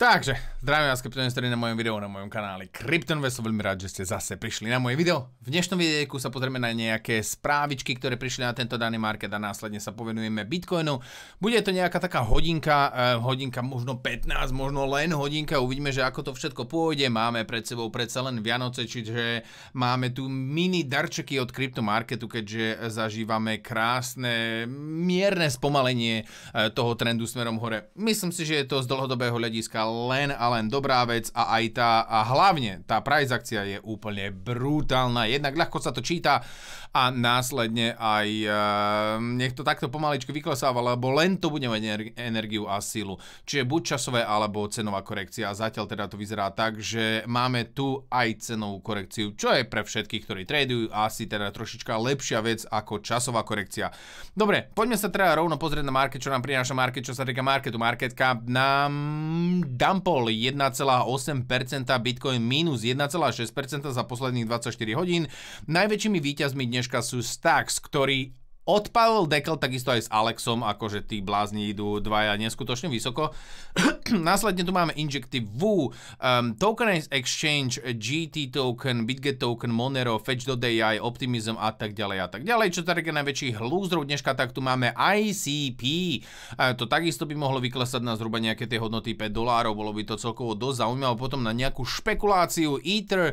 Takže, zdravím vás kryptonestori na mojom videu na mojom kanáli Kryptonve, som veľmi rád, že ste zase prišli na moje video. V dnešnom videjku sa pozrieme na nejaké správičky, ktoré prišli na tento daný market a následne sa povenujeme Bitcoinu. Bude to nejaká taká hodinka, eh, hodinka možno 15, možno len hodinka, uvidíme, že ako to všetko pôjde. Máme pred sebou predsa len Vianoce, čiže máme tu mini darčeky od kryptomarketu, keďže zažívame krásne, mierne spomalenie eh, toho trendu smerom hore. Myslím si, že je to z dlhodobého hľadiska len a len dobrá vec a aj tá, a hlavne tá price akcia je úplne brutálna. Jednak ľahko sa to číta, a následne aj ehm, nech to takto pomaličky vyklesáva, lebo len to bude mať energiu a silu. Čiže buď časové alebo cenová korekcia. A zatiaľ teda to vyzerá tak, že máme tu aj cenovú korekciu, čo je pre všetkých, ktorí tradujú asi teda trošička lepšia vec ako časová korekcia. Dobre, poďme sa teda rovno pozrieť na market, čo nám prináša market, čo sa týka marketu. Market cap nám dumpol 1,8%, Bitcoin minus 1,6% za posledných 24 hodín. Najväčšími výťazmi dnes dneška sú Stax, ktorý odpalil dekel takisto aj s Alexom, akože tí blázni idú dvaja neskutočne vysoko. Následne tu máme Injective Wu, um, Tokenize Exchange, GT Token, BitGet Token, Monero, Fetch.ai, Optimism a tak ďalej a tak ďalej. Čo teda najväčších hlúzdrov dneška, tak tu máme ICP. Uh, to takisto by mohlo vyklesať na zhruba nejaké tie hodnoty 5 dolárov, bolo by to celkovo dosť zaujímavé. Potom na nejakú špekuláciu Ether, uh,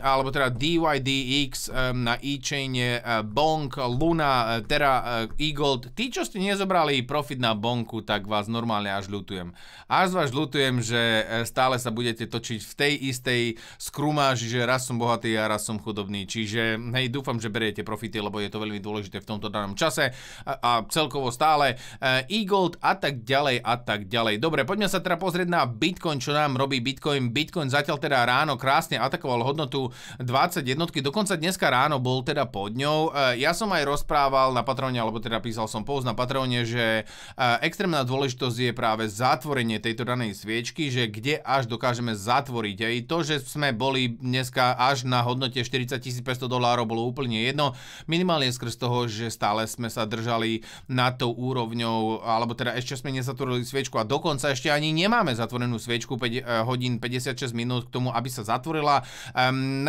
alebo teda DYDX um, eh, na e-chaine, uh, Bonk, Luna, teda e, gold tí, čo ste nezobrali profit na bonku, tak vás normálne až ľutujem. Až vás ľutujem, že e, stále sa budete točiť v tej istej skrumáži, že raz som bohatý a raz som chudobný. Čiže hej, dúfam, že beriete profity, lebo je to veľmi dôležité v tomto danom čase a, a celkovo stále e a tak ďalej a tak ďalej. Dobre, poďme sa teda pozrieť na Bitcoin, čo nám robí Bitcoin. Bitcoin zatiaľ teda ráno krásne atakoval hodnotu 21, dokonca dneska ráno bol teda pod ňou. E, ja som aj rozprával písal na Patreone, alebo teda písal som post na Patreone, že e, extrémna dôležitosť je práve zatvorenie tejto danej sviečky, že kde až dokážeme zatvoriť. Aj to, že sme boli dneska až na hodnote 40 500 dolárov, bolo úplne jedno. Minimálne skrz toho, že stále sme sa držali nad tou úrovňou, alebo teda ešte sme nezatvorili sviečku a dokonca ešte ani nemáme zatvorenú sviečku 5 e, hodín 56 minút k tomu, aby sa zatvorila. Um, um,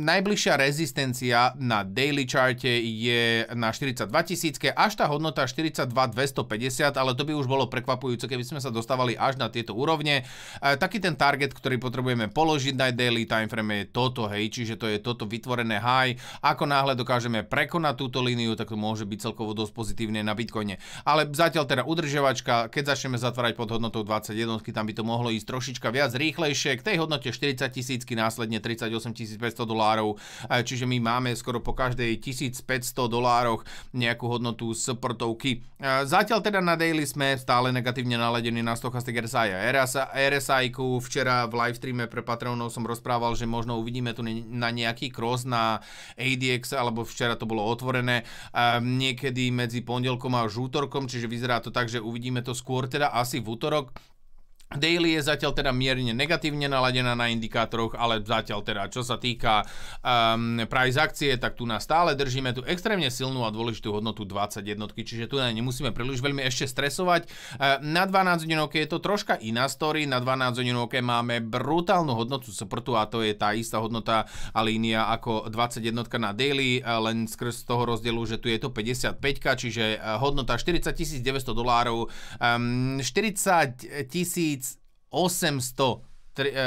najbližšia rezistencia na daily charte je na na 42 tisícke, až tá hodnota 42 250, ale to by už bolo prekvapujúce, keby sme sa dostávali až na tieto úrovne. E, taký ten target, ktorý potrebujeme položiť na daily time frame je toto, hej, čiže to je toto vytvorené high. Ako náhle dokážeme prekonať túto líniu, tak to môže byť celkovo dosť pozitívne na Bitcoine. Ale zatiaľ teda udržiavačka, keď začneme zatvárať pod hodnotou 21, tam by to mohlo ísť trošička viac rýchlejšie, k tej hodnote 40 tisícky, následne 38 500 dolárov, čiže my máme skoro po každej 1500 dolárov dolároch nejakú hodnotu z prtovky. Zatiaľ teda na daily sme stále negatívne naladení na stochastik RSI a RSI. Včera v live streame pre Patreonov som rozprával, že možno uvidíme tu na nejaký cross na ADX, alebo včera to bolo otvorené niekedy medzi pondelkom a žútorkom, čiže vyzerá to tak, že uvidíme to skôr teda asi v útorok. Daily je zatiaľ teda mierne negatívne naladená na indikátoroch, ale zatiaľ teda, čo sa týka um, price akcie, tak tu nás stále držíme tú extrémne silnú a dôležitú hodnotu 20 jednotky, čiže tu nemusíme príliš veľmi ešte stresovať. Uh, na 12 hodinovke je to troška iná story, na 12 hodinovke máme brutálnu hodnotu supportu a to je tá istá hodnota a línia ako jednotka na daily, e, len skrz toho rozdielu, že tu je to 55, čiže e, hodnota 40 900 dolárov, um, 40 000 800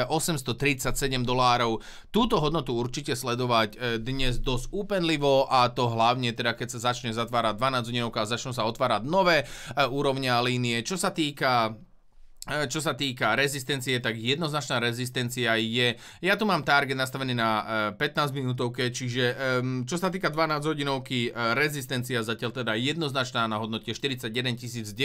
837 e, dolárov. Túto hodnotu určite sledovať e, dnes dosť úpenlivo a to hlavne teda keď sa začne zatvárať 12 dňovka a začnú sa otvárať nové e, úrovne a línie. Čo sa týka E, čo sa týka rezistencie, tak jednoznačná rezistencia je... Ja tu mám target nastavený na 15 e, minútovke, čiže čo sa týka 12 hodinovky, e, rezistencia zatiaľ teda jednoznačná na hodnote 41 950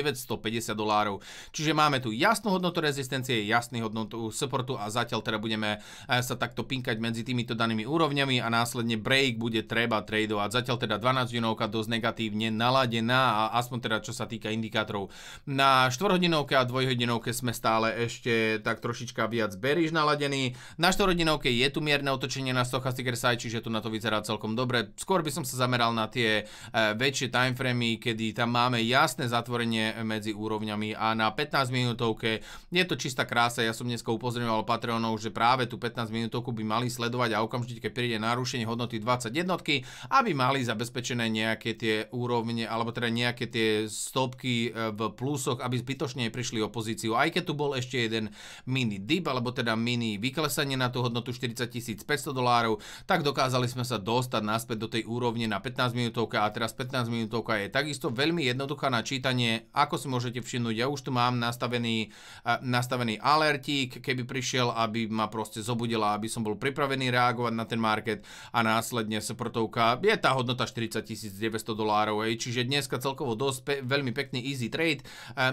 dolárov. Čiže máme tu jasnú hodnotu rezistencie, jasný hodnotu supportu a zatiaľ teda budeme sa takto pinkať medzi týmito danými úrovňami a následne break bude treba tradovať. Zatiaľ teda 12 hodinovka dosť negatívne naladená a aspoň teda čo sa týka indikátorov. Na 4 hodinovke a 2 hodinovke sme stále ešte tak trošička viac beríž naladení. Na štorodinovke je tu mierne otočenie na Stochastiker Side, čiže tu na to vyzerá celkom dobre. Skôr by som sa zameral na tie e, väčšie timeframy, kedy tam máme jasné zatvorenie medzi úrovňami a na 15 minútovke je to čistá krása. Ja som dneska upozorňoval Patreonov, že práve tú 15 minútovku by mali sledovať a okamžite, keď príde narušenie hodnoty 20 jednotky, aby mali zabezpečené nejaké tie úrovne, alebo teda nejaké tie stopky e, v plusoch, aby zbytočne prišli opozíciu. A aj keď tu bol ešte jeden mini dip, alebo teda mini vyklesanie na tú hodnotu 40 500 dolárov, tak dokázali sme sa dostať naspäť do tej úrovne na 15 minútovka a teraz 15 minútovka je takisto veľmi jednoduchá na čítanie, ako si môžete všimnúť, ja už tu mám nastavený, nastavený alertík, keby prišiel, aby ma proste zobudila, aby som bol pripravený reagovať na ten market a následne supportovka je tá hodnota 40 900 dolárov, čiže dneska celkovo dosť pe veľmi pekný easy trade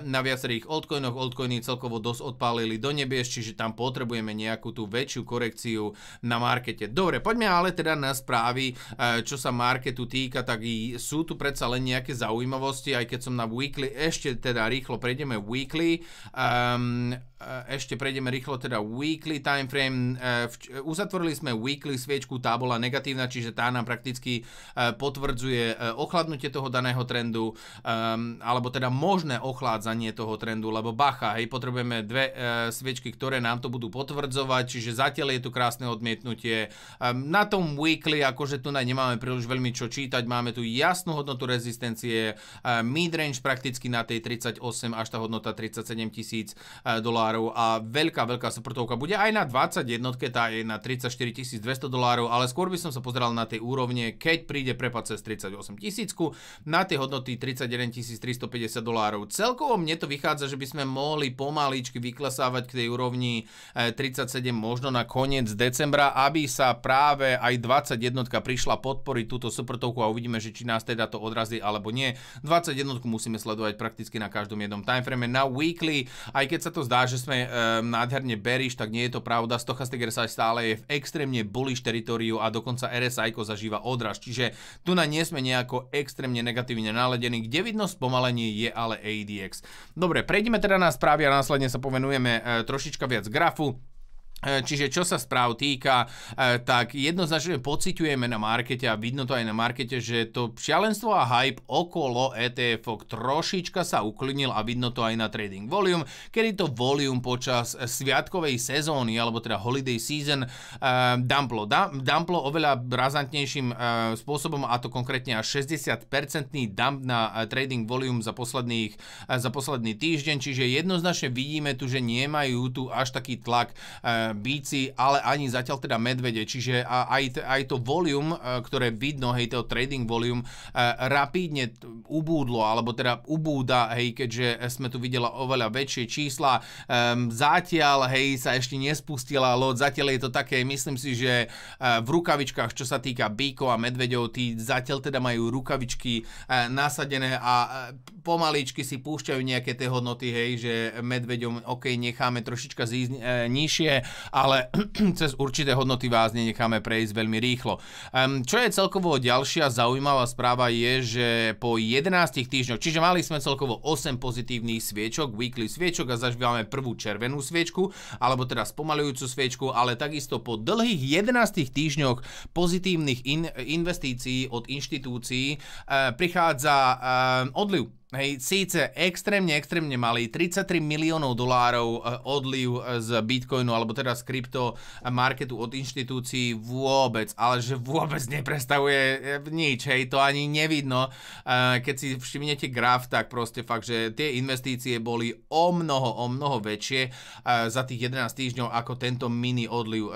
na viacerých altcoinoch, altcoin bitcoiny celkovo dosť odpálili do nebies, čiže tam potrebujeme nejakú tú väčšiu korekciu na markete. Dobre, poďme ale teda na správy, e, čo sa marketu týka, tak sú tu predsa len nejaké zaujímavosti, aj keď som na weekly, ešte teda rýchlo prejdeme weekly, um, ešte prejdeme rýchlo teda weekly time frame. E, uzatvorili sme weekly sviečku, tá bola negatívna, čiže tá nám prakticky potvrdzuje ochladnutie toho daného trendu, ehm, alebo teda možné ochládzanie toho trendu, lebo bacha, Hej, potrebujeme dve e, sviečky, ktoré nám to budú potvrdzovať, čiže zatiaľ je tu krásne odmietnutie. E, na tom weekly, akože tu nemáme príliš veľmi čo čítať, máme tu jasnú hodnotu rezistencie, e, midrange prakticky na tej 38 až tá hodnota 37 tisíc e, dolárov a veľká, veľká supportovka bude aj na 21, tá je na 34 200 dolárov, ale skôr by som sa pozeral na tej úrovne, keď príde prepad cez 38 tisícku, na tej hodnoty 31 350 dolárov. Celkovo mne to vychádza, že by sme mohli pomaličky vyklesávať k tej úrovni 37 eh, možno na koniec decembra, aby sa práve aj 21 prišla podporiť túto soprtovku a uvidíme, že či nás teda to odrazí alebo nie. 21 musíme sledovať prakticky na každom jednom timeframe. Na weekly, aj keď sa to zdá, že sme e, nádherne bearish, tak nie je to pravda. Stochastic RSI stále je v extrémne bullish teritoriu a dokonca RSI zažíva odraz. Čiže tu na nie sme nejako extrémne negatívne naledení, Kde vidno spomalenie je ale ADX. Dobre, prejdeme teda na správy správy a následne sa povenujeme e, trošička viac grafu E, čiže čo sa správ týka, e, tak jednoznačne pociťujeme na markete a vidno to aj na markete, že to šialenstvo a hype okolo etf trošička sa uklinil a vidno to aj na trading volume, kedy to volume počas sviatkovej sezóny, alebo teda holiday season, e, dumplo. Dumplo oveľa razantnejším spôsobom, a to konkrétne až 60-percentný dump na trading volume za, posledných, za posledný týždeň, čiže jednoznačne vidíme tu, že nemajú tu až taký tlak bíci, ale ani zatiaľ teda medvede, čiže aj, aj to volume, e, ktoré vidno, hej, to trading volume, e, rapídne ubúdlo, alebo teda ubúda, hej, keďže sme tu videla oveľa väčšie čísla. Ehm, zatiaľ, hej, sa ešte nespustila loď, zatiaľ je to také, myslím si, že e, v rukavičkách, čo sa týka bíkov a medvedov, tí zatiaľ teda majú rukavičky nasadené a pomaličky si púšťajú nejaké tie hodnoty, hej, že medveďom, OK, necháme trošička zísť, e, nižšie, ale cez určité hodnoty vás nenecháme prejsť veľmi rýchlo. Um, čo je celkovo ďalšia zaujímavá správa je, že po 11 týždňoch, čiže mali sme celkovo 8 pozitívnych sviečok, weekly sviečok a zažívame prvú červenú sviečku, alebo teda spomalujúcu sviečku, ale takisto po dlhých 11 týždňoch pozitívnych in, investícií od inštitúcií uh, prichádza uh, odliv Hej, síce extrémne, extrémne malý, 33 miliónov dolárov e, odliv e, z bitcoinu, alebo teda z krypto e, marketu od inštitúcií vôbec, ale že vôbec neprestavuje nič, hej, to ani nevidno. Keď si všimnete graf, tak proste fakt, že tie investície boli o mnoho, o mnoho väčšie za tých 11 týždňov ako tento mini odliv.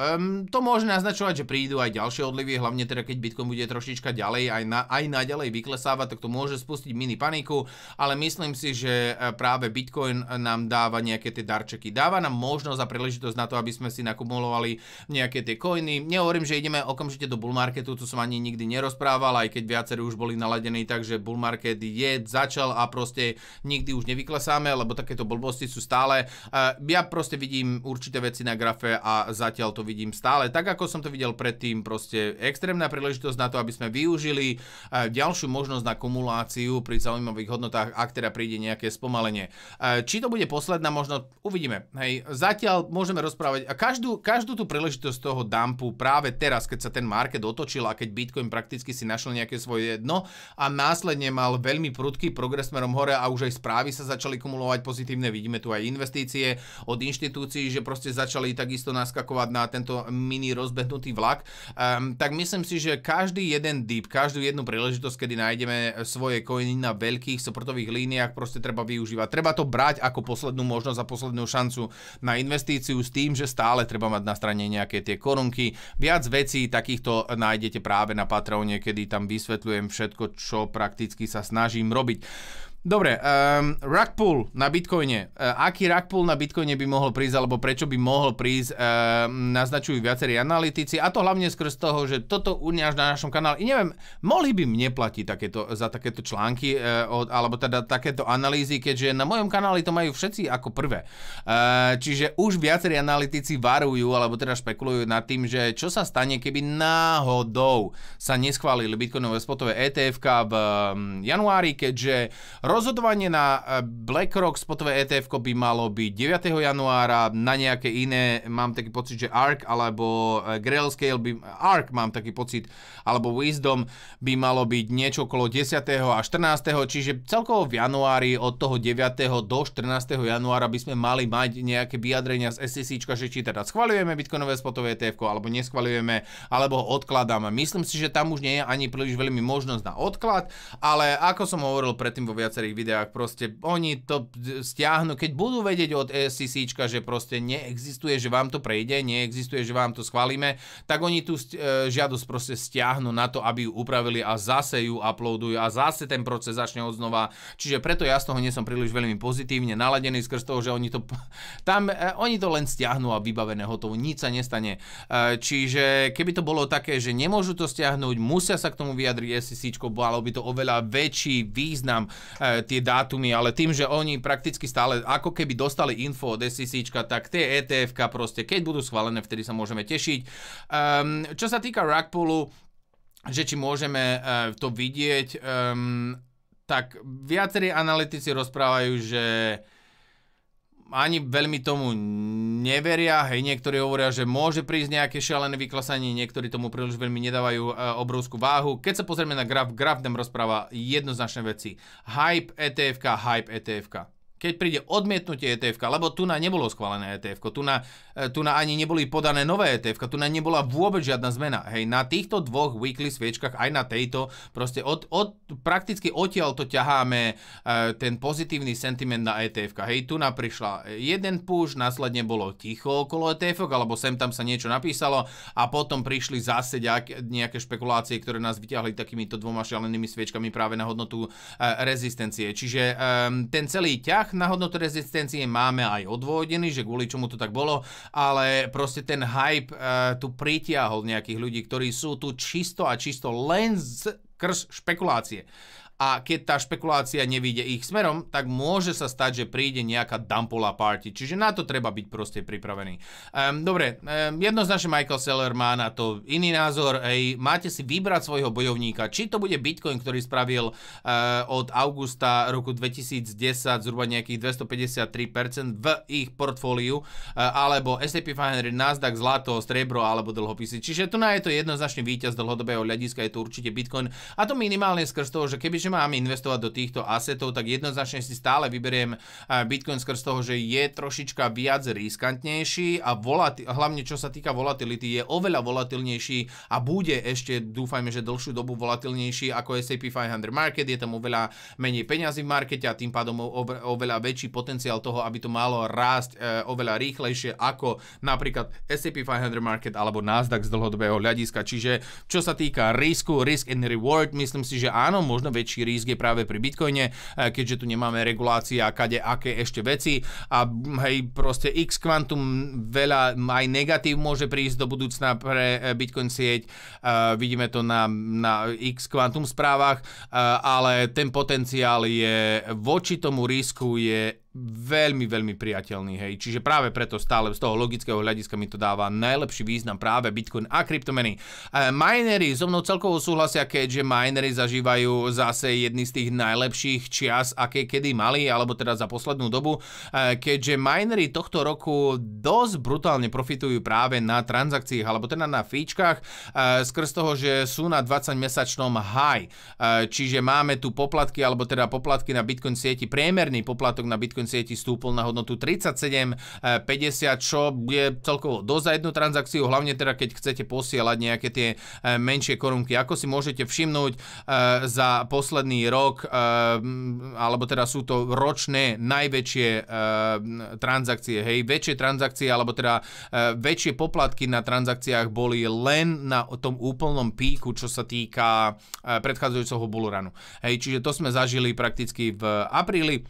To môže naznačovať, že prídu aj ďalšie odlivy, hlavne teda keď bitcoin bude trošička ďalej, aj, na, aj naďalej vyklesávať, tak to môže spustiť mini paniku ale myslím si, že e, práve Bitcoin e, nám dáva nejaké tie darčeky. Dáva nám možnosť a príležitosť na to, aby sme si nakumulovali nejaké tie coiny. Nehovorím, že ideme okamžite do bull marketu, to som ani nikdy nerozprával, aj keď viacerí už boli naladení, takže bull market je, začal a proste nikdy už nevyklesáme, lebo takéto blbosti sú stále. E, ja proste vidím určité veci na grafe a zatiaľ to vidím stále. Tak ako som to videl predtým, proste extrémna príležitosť na to, aby sme využili ďalšiu možnosť na kumuláciu pri zaujímavých hodnotách minútach, ak teda príde nejaké spomalenie. E, či to bude posledná, možno uvidíme. Hej, zatiaľ môžeme rozprávať a každú, každú tú príležitosť toho dumpu práve teraz, keď sa ten market otočil a keď Bitcoin prakticky si našiel nejaké svoje dno a následne mal veľmi prudký progres smerom hore a už aj správy sa začali kumulovať pozitívne. Vidíme tu aj investície od inštitúcií, že proste začali takisto naskakovať na tento mini rozbehnutý vlak. Um, tak myslím si, že každý jeden dip, každú jednu príležitosť, kedy nájdeme svoje koiny na veľkých so štartových líniách proste treba využívať. Treba to brať ako poslednú možnosť a poslednú šancu na investíciu s tým, že stále treba mať na strane nejaké tie korunky. Viac vecí takýchto nájdete práve na Patreone, kedy tam vysvetľujem všetko, čo prakticky sa snažím robiť. Dobre, um, ehm, rug pull na Bitcoine. Uh, aký rug pull na Bitcoine by mohol prísť, alebo prečo by mohol prísť, uh, naznačujú viacerí analytici, a to hlavne skrz toho, že toto uniaž na našom kanále. I neviem, mohli by mne platiť takéto, za takéto články, uh, od, alebo teda takéto analýzy, keďže na mojom kanáli to majú všetci ako prvé. Uh, čiže už viacerí analytici varujú, alebo teda špekulujú nad tým, že čo sa stane, keby náhodou sa neschválili Bitcoinové spotové etf v um, januári, keďže rozhodovanie na eh, BlackRock spotové ETF by malo byť 9. januára, na nejaké iné mám taký pocit, že ARK alebo eh, Grailscale by, ARK mám taký pocit, alebo Wisdom by malo byť niečo okolo 10. a 14. Čiže celkovo v januári od toho 9. do 14. januára by sme mali mať nejaké vyjadrenia z SEC, že či teda schvaľujeme bitcoinové spotové ETF alebo neschvaľujeme, alebo ho odkladáme. Myslím si, že tam už nie je ani príliš veľmi možnosť na odklad, ale ako som hovoril predtým vo viacerých viacerých videách, proste oni to stiahnu, keď budú vedieť od SCC, že proste neexistuje, že vám to prejde, neexistuje, že vám to schválime, tak oni tú e, žiadosť proste stiahnu na to, aby ju upravili a zase ju uploadujú a zase ten proces začne od znova. Čiže preto ja z toho nie som príliš veľmi pozitívne naladený skrz toho, že oni to tam, e, oni to len stiahnu a vybavené hotovo, nič sa nestane. E, čiže keby to bolo také, že nemôžu to stiahnuť, musia sa k tomu vyjadriť SCC, alebo by to oveľa väčší význam, Eh, tie dátumy, ale tým, že oni prakticky stále ako keby dostali info od SEC, tak tie etf proste, keď budú schválené, vtedy sa môžeme tešiť. Um, čo sa týka Rockpoolu, že či môžeme uh, to vidieť, um, tak viacerí analytici rozprávajú, že ani veľmi tomu neveria. Hej, niektorí hovoria, že môže prísť nejaké šialené vyklasanie, niektorí tomu príliš veľmi nedávajú e, obrovskú váhu. Keď sa pozrieme na graf, graf nám rozpráva jednoznačné veci. Hype ETF, hype ETF keď príde odmietnutie etf lebo tu na nebolo schválené etf tu na, e, tu na ani neboli podané nové etf tu na nebola vôbec žiadna zmena. Hej, na týchto dvoch weekly sviečkach, aj na tejto, proste od, od, prakticky odtiaľ to ťaháme e, ten pozitívny sentiment na etf Hej, tu na prišla jeden push, následne bolo ticho okolo etf alebo sem tam sa niečo napísalo a potom prišli zase nejaké špekulácie, ktoré nás vyťahli takýmito dvoma šialenými sviečkami práve na hodnotu e, rezistencie. Čiže ten celý ťah hodnotách. Na hodnotu rezistencie máme aj odvodený, že kvôli čomu to tak bolo, ale proste ten hype uh, tu pritiahol nejakých ľudí, ktorí sú tu čisto a čisto len z krz špekulácie a keď tá špekulácia nevíde ich smerom, tak môže sa stať, že príde nejaká dumpola party. Čiže na to treba byť proste pripravený. Um, dobre, um, jednoznačne Michael Seller má na to iný názor. Ej, máte si vybrať svojho bojovníka. Či to bude Bitcoin, ktorý spravil uh, od augusta roku 2010 zhruba nejakých 253% v ich portfóliu, uh, alebo S&P 500, Nasdaq, zlato, strebro alebo dlhopisy. Čiže tu na je to jednoznačne víťaz dlhodobého hľadiska, je to určite Bitcoin. A to minimálne skrz toho, že keby keďže mám investovať do týchto asetov, tak jednoznačne si stále vyberiem eh, Bitcoin skrz toho, že je trošička viac riskantnejší a volati- hlavne čo sa týka volatility, je oveľa volatilnejší a bude ešte, dúfajme, že dlhšiu dobu volatilnejší ako S&P 500 Market, je tam oveľa menej peňazí v markete a tým pádom oveľa väčší potenciál toho, aby to malo rásť eh, oveľa rýchlejšie ako napríklad S&P 500 Market alebo Nasdaq z dlhodobého hľadiska. Čiže čo sa týka risku, risk and reward, myslím si, že áno, možno väčší najväčší risk je práve pri Bitcoine, e, keďže tu nemáme regulácie a kade aké ešte veci a hej, proste x kvantum veľa aj negatív môže prísť do budúcna pre e, Bitcoin sieť, uh, vidíme to na, na x kvantum správach, uh, ale ten potenciál je voči tomu risku je veľmi, veľmi priateľný, hej. Čiže práve preto stále z toho logického hľadiska mi to dáva najlepší význam práve Bitcoin a kryptomeny. E, minery so mnou celkovo súhlasia, keďže minery zažívajú zase jedny z tých najlepších čias, aké kedy mali, alebo teda za poslednú dobu, e, keďže minery tohto roku dosť brutálne profitujú práve na transakciách, alebo teda na fíčkach, e, skrz toho, že sú na 20-mesačnom high. E, čiže máme tu poplatky, alebo teda poplatky na Bitcoin sieti, priemerný poplatok na Bitcoin Bitcoin sieti stúpol na hodnotu 37,50, čo je celkovo dosť za jednu transakciu, hlavne teda keď chcete posielať nejaké tie e, menšie korunky. Ako si môžete všimnúť e, za posledný rok, e, alebo teda sú to ročné najväčšie transakcie, hej, väčšie transakcie, alebo teda väčšie poplatky na transakciách boli len na tom úplnom píku, čo sa týka predchádzajúceho buluranu. Hej, čiže to sme zažili prakticky v apríli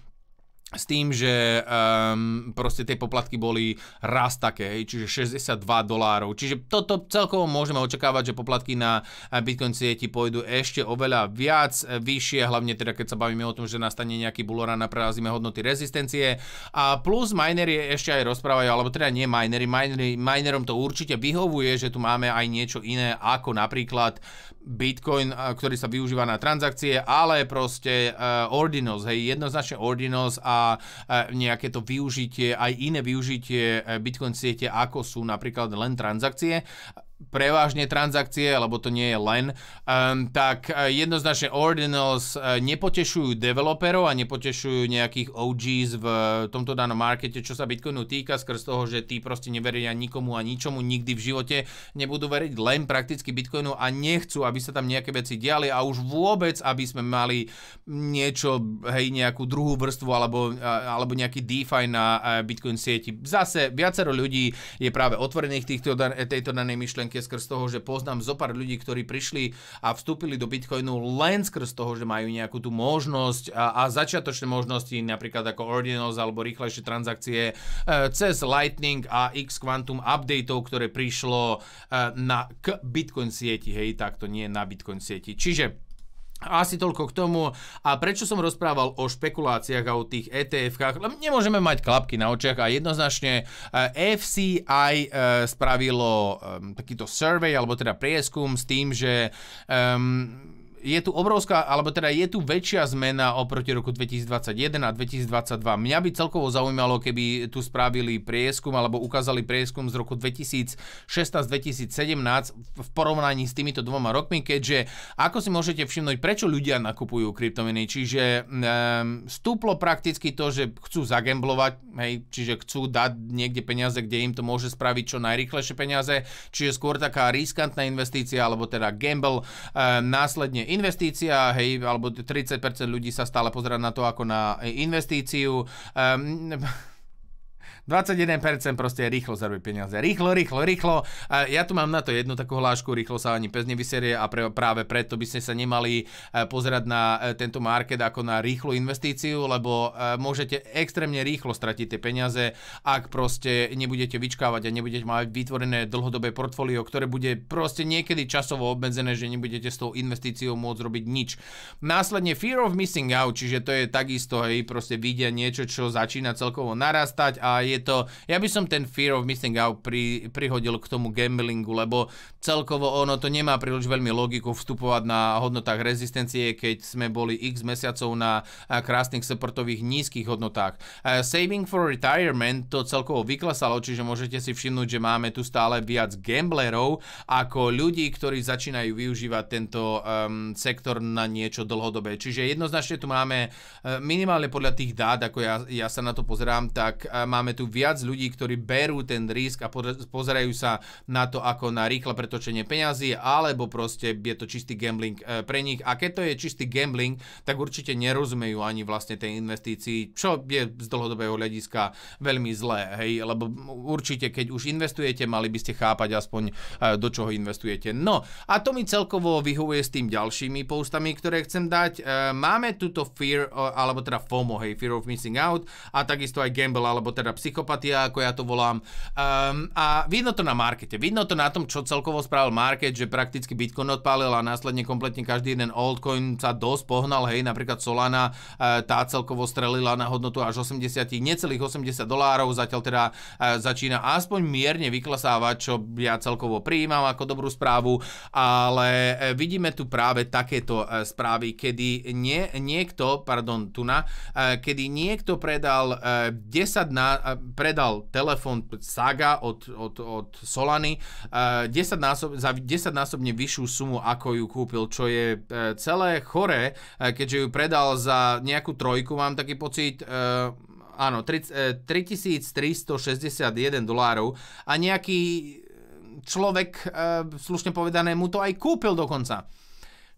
s tým, že um, proste tie poplatky boli raz také, hej, čiže 62 dolárov. Čiže toto celkovo môžeme očakávať, že poplatky na eh, Bitcoin sieti pôjdu ešte oveľa viac eh, vyššie, hlavne teda keď sa bavíme o tom, že nastane nejaký bullrun a prerazíme hodnoty rezistencie. A plus minery ešte aj rozprávajú, alebo teda nie minery, minery minerom to určite vyhovuje, že tu máme aj niečo iné ako napríklad Bitcoin, ktorý sa využíva na transakcie, ale proste uh, Ordinos, hej, jednoznačne Ordinos a uh, nejaké to využitie, aj iné využitie e, Bitcoin siete, ako sú napríklad len transakcie prevažne transakcie, lebo to nie je len, um, tak e, jednoznačne Ordinals e, nepotešujú developerov a nepotešujú nejakých OGs v e, tomto danom markete, čo sa Bitcoinu týka, skrz toho, že tí proste neveria nikomu a ničomu nikdy v živote, nebudú veriť len prakticky Bitcoinu a nechcú, aby sa tam nejaké veci diali a už vôbec, aby sme mali niečo, hej, nejakú druhú vrstvu alebo, alebo nejaký DeFi na Bitcoin sieti. Zase viacero ľudí je práve otvorených týchto, tejto danej myšlenky myšlienke skrz toho, že poznám zo pár ľudí, ktorí prišli a vstúpili do Bitcoinu len skrz toho, že majú nejakú tú možnosť a, a začiatočné možnosti, napríklad ako Ordinals alebo rýchlejšie transakcie e, cez Lightning a X Quantum updateov, ktoré prišlo e, na k Bitcoin sieti, hej, takto nie na Bitcoin sieti. Čiže asi toľko k tomu. A prečo som rozprával o špekuláciách a o tých ETF-kách? nemôžeme mať klapky na očiach a jednoznačne eh, FCI eh, spravilo eh, takýto survey, alebo teda prieskum s tým, že um, je tu obrovská, alebo teda je tu väčšia zmena oproti roku 2021 a 2022. Mňa by celkovo zaujímalo, keby tu spravili prieskum alebo ukázali prieskum z roku 2016-2017 v porovnaní s týmito dvoma rokmi, keďže ako si môžete všimnúť, prečo ľudia nakupujú kryptominy, čiže um, stúplo prakticky to, že chcú zagemblovať, hej, čiže chcú dať niekde peniaze, kde im to môže spraviť čo najrychlejšie peniaze, čiže skôr taká riskantná investícia, alebo teda gamble, um, následne investícia, hej, alebo 30% ľudí sa stále pozerá na to ako na e, investíciu. Um, 21% proste rýchlo zarobiť peniaze. Rýchlo, rýchlo, rýchlo. A ja tu mám na to jednu takú hlášku, rýchlo sa ani pes nevyserie a pre, práve preto by ste sa nemali e, pozerať na e, tento market ako na rýchlu investíciu, lebo e, môžete extrémne rýchlo stratiť tie peniaze, ak proste nebudete vyčkávať a nebudete mať vytvorené dlhodobé portfólio, ktoré bude proste niekedy časovo obmedzené, že nebudete s tou investíciou môcť robiť nič. Následne fear of missing out, čiže to je takisto, hej, proste vidia niečo, čo začína celkovo narastať a je je to, ja by som ten fear of missing out pri, prihodil k tomu gamblingu, lebo celkovo ono to nemá príliš veľmi logiku vstupovať na hodnotách rezistencie, keď sme boli x mesiacov na eh, krásnych supportových nízkych hodnotách. Eh, saving for retirement to celkovo vyklasalo, čiže môžete si všimnúť, že máme tu stále viac gamblerov ako ľudí, ktorí začínajú využívať tento um, sektor na niečo dlhodobé. Čiže jednoznačne tu máme eh, minimálne podľa tých dát, ako ja, ja sa na to pozerám, tak máme tu tu viac ľudí, ktorí berú ten risk a pozerajú sa na to ako na rýchle pretočenie peňazí, alebo proste je to čistý gambling eh, pre nich. A keď to je čistý gambling, tak určite nerozumejú ani vlastne tej investícii, čo je z dlhodobého hľadiska veľmi zlé, hej, lebo určite keď už investujete, mali by ste chápať aspoň eh, do čoho investujete. No a to mi celkovo vyhovuje s tým ďalšími postami, ktoré chcem dať. Eh, máme tuto fear, alebo teda FOMO, hej, fear of missing out a takisto aj gamble, alebo teda psych psychopatia, ako ja to volám. Um, a vidno to na markete, vidno to na tom, čo celkovo spravil market, že prakticky Bitcoin odpálil a následne kompletne každý jeden altcoin sa dosť pohnal, hej, napríklad Solana, e, tá celkovo strelila na hodnotu až 80, necelých 80 dolárov, zatiaľ teda e, začína aspoň mierne vyklasávať, čo ja celkovo prijímam ako dobrú správu, ale e, vidíme tu práve takéto správy, kedy nie, niekto, pardon, tuna, kedy niekto predal 10 na, predal telefón Saga od, od, od Solany 10 e, násob, za 10 násobne vyššiu sumu, ako ju kúpil, čo je e, celé chore, e, keďže ju predal za nejakú trojku, mám taký pocit, áno, 3361 dolárov a nejaký človek, slušne povedané, mu to aj kúpil dokonca.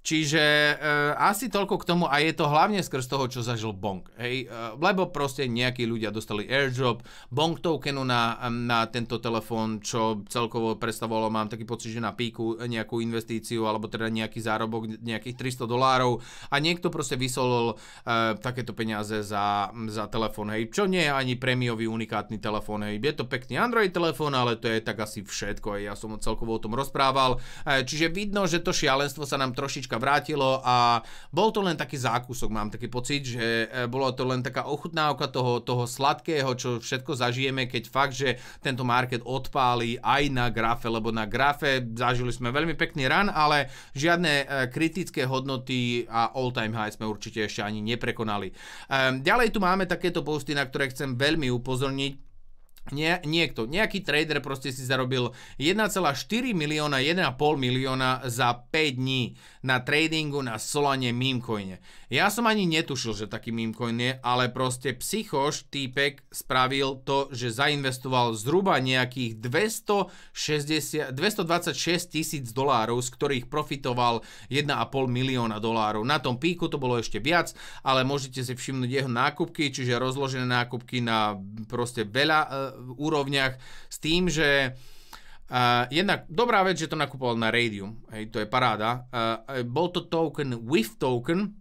Čiže e, asi toľko k tomu a je to hlavne skrz toho, čo zažil Bong. Hej, e, lebo proste nejakí ľudia dostali airdrop, Bong tokenu na, na tento telefón, čo celkovo predstavovalo, mám taký pocit, že na píku nejakú investíciu alebo teda nejaký zárobok nejakých 300 dolárov a niekto proste vysolil e, takéto peniaze za, za telefón. Hej, čo nie je ani prémiový unikátny telefón. Hej, je to pekný Android telefón, ale to je tak asi všetko. Hej, ja som celkovo o tom rozprával. E, čiže vidno, že to šialenstvo sa nám trošičku trošička vrátilo a bol to len taký zákusok, mám taký pocit, že e, bolo to len taká ochutnávka toho, toho sladkého, čo všetko zažijeme, keď fakt, že tento market odpáli aj na grafe, lebo na grafe zažili sme veľmi pekný run, ale žiadne e, kritické hodnoty a all-time high sme určite ešte ani neprekonali. Ehm, ďalej tu máme takéto posty, na ktoré chcem veľmi upozorniť nie, niekto, nejaký trader proste si zarobil 1,4 milióna, 1,5 milióna za 5 dní na tradingu na Solane memecoine. Ja som ani netušil, že taký memecoin je, ale proste psychoš týpek spravil to, že zainvestoval zhruba nejakých 260, 226 tisíc dolárov, z ktorých profitoval 1,5 milióna dolárov. Na tom píku to bolo ešte viac, ale môžete si všimnúť jeho nákupky, čiže rozložené nákupky na proste veľa e, úrovniach s tým, že Uh, jednak dobrá vec, že to nakupoval na Radium, hej, to je paráda. Uh, bol to token with token,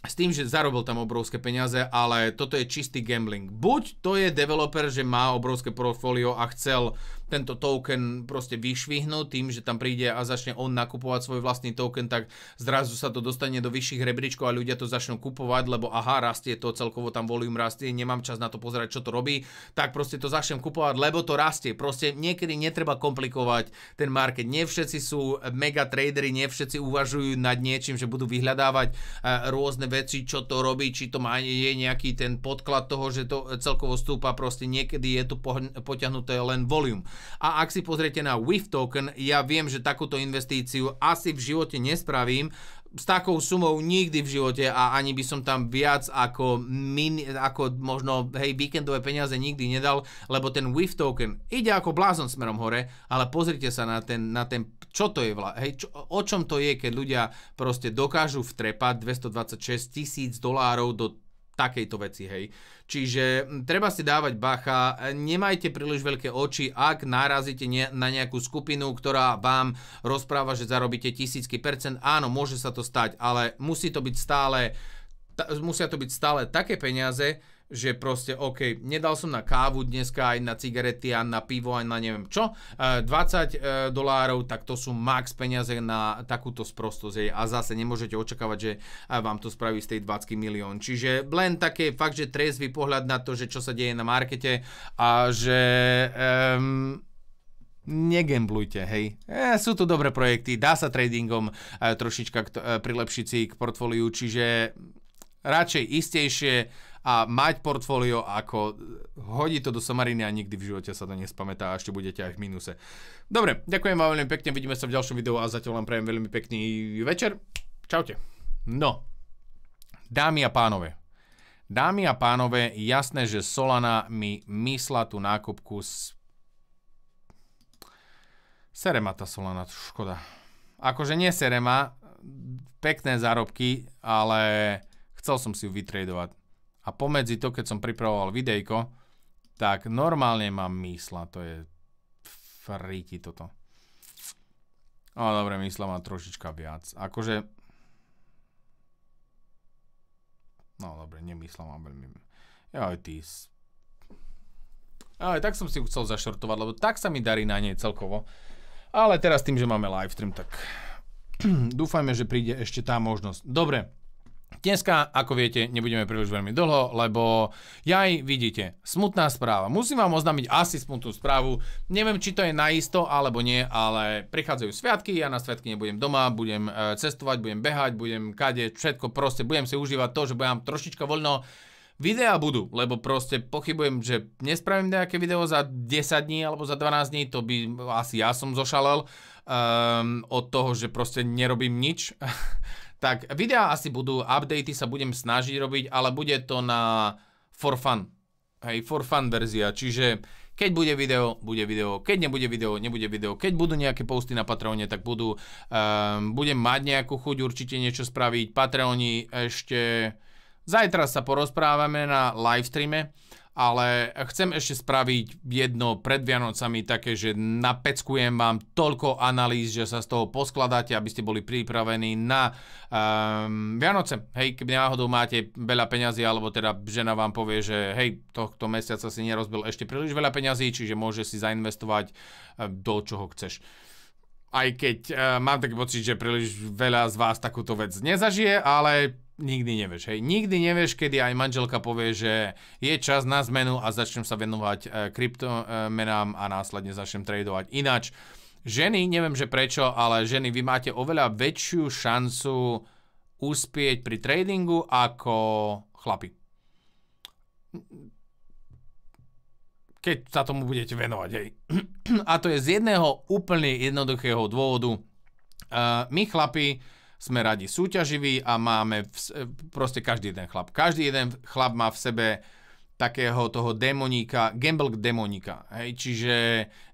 s tým, že zarobil tam obrovské peniaze, ale toto je čistý gambling. Buď to je developer, že má obrovské portfólio a chcel tento token proste vyšvihnú tým, že tam príde a začne on nakupovať svoj vlastný token, tak zrazu sa to dostane do vyšších rebríčkov a ľudia to začnú kupovať, lebo aha, rastie to, celkovo tam volím rastie, nemám čas na to pozerať, čo to robí, tak proste to začnem kupovať, lebo to rastie. Proste niekedy netreba komplikovať ten market. Nie všetci sú mega tradery, nie všetci uvažujú nad niečím, že budú vyhľadávať eh, rôzne veci, čo to robí, či to má, je nejaký ten podklad toho, že to celkovo stúpa, proste niekedy je to potiahnuté len volume. A ak si pozriete na WIF token, ja viem, že takúto investíciu asi v živote nespravím, s takou sumou nikdy v živote a ani by som tam viac ako, min, ako možno hej, víkendové peniaze nikdy nedal, lebo ten WIF token ide ako blázon smerom hore, ale pozrite sa na ten, na ten čo to je, hej, čo, o čom to je, keď ľudia proste dokážu vtrepať 226 tisíc dolárov do takejto veci, hej. Čiže treba si dávať bacha, nemajte príliš veľké oči, ak narazíte na nejakú skupinu, ktorá vám rozpráva, že zarobíte tisícky percent. Áno, môže sa to stať, ale musí to byť stále, musia to byť stále také peniaze, že proste OK, nedal som na kávu dneska aj na cigarety a na pivo aj na neviem čo, 20 e, e, dolárov, tak to sú max peniaze na takúto sprostosť a zase nemôžete očakávať, že e, vám to spraví z tej 20 milión. Čiže len také fakt, že trezvý pohľad na to, že čo sa deje na markete a že um, negemblujte, hej. E, sú tu dobré projekty, dá sa tradingom e, trošička k, e, prilepšiť si k portfóliu, čiže radšej istejšie, a mať portfólio ako hodí to do somariny a nikdy v živote sa to nespamätá a ešte budete aj v mínuse. Dobre, ďakujem vám veľmi pekne, vidíme sa v ďalšom videu a zatiaľ vám prajem veľmi pekný večer. Čaute. No, dámy a pánové, Dámy a pánové, jasné, že Solana mi mysla tú nákupku s... Serema tá Solana, škoda. Akože nie Serema, pekné zárobky, ale chcel som si ju vytredovať a pomedzi to, keď som pripravoval videjko, tak normálne mám mysla, to je fríti toto. Ale dobre, mysla má trošička viac. Akože... No dobre, nemysla mám veľmi... Ja aj ty... Ale tak som si chcel zašortovať, lebo tak sa mi darí na nej celkovo. Ale teraz tým, že máme live stream, tak dúfajme, že príde ešte tá možnosť. Dobre, Dneska, ako viete, nebudeme príliš veľmi dlho, lebo ja aj vidíte, smutná správa. Musím vám oznámiť asi smutnú správu. Neviem, či to je naisto alebo nie, ale prichádzajú sviatky, ja na sviatky nebudem doma, budem e, cestovať, budem behať, budem kade, všetko proste, budem si užívať to, že budem trošička voľno. Videá budú, lebo proste pochybujem, že nespravím nejaké video za 10 dní alebo za 12 dní, to by asi ja som zošalel um, od toho, že proste nerobím nič. Tak videá asi budú, updaty sa budem snažiť robiť, ale bude to na for fun. Hej, for fun verzia, čiže keď bude video, bude video, keď nebude video, nebude video, keď budú nejaké posty na Patreone, tak budú, um, budem mať nejakú chuť určite niečo spraviť, Patreoni ešte, zajtra sa porozprávame na livestreame, ale chcem ešte spraviť jedno pred Vianocami také, že napeckujem vám toľko analýz, že sa z toho poskladáte, aby ste boli pripravení na um, Vianoce. Hej, keby náhodou máte veľa peňazí, alebo teda žena vám povie, že hej, tohto mesiaca si nerozbil ešte príliš veľa peňazí, čiže môže si zainvestovať e, do čoho chceš aj keď uh, mám taký pocit, že príliš veľa z vás takúto vec nezažije, ale Nikdy nevieš, hej. Nikdy nevieš, kedy aj manželka povie, že je čas na zmenu a začnem sa venovať e, kryptomenám a následne začnem tradovať. Ináč, ženy, neviem že prečo, ale ženy, vy máte oveľa väčšiu šancu uspieť pri tradingu ako chlapi. Keď sa tomu budete venovať, hej. A to je z jedného úplne jednoduchého dôvodu. E, my chlapi sme radi súťaživí a máme v, e, proste každý jeden chlap. Každý jeden chlap má v sebe takého toho demoníka, gamble demoníka. Hej, čiže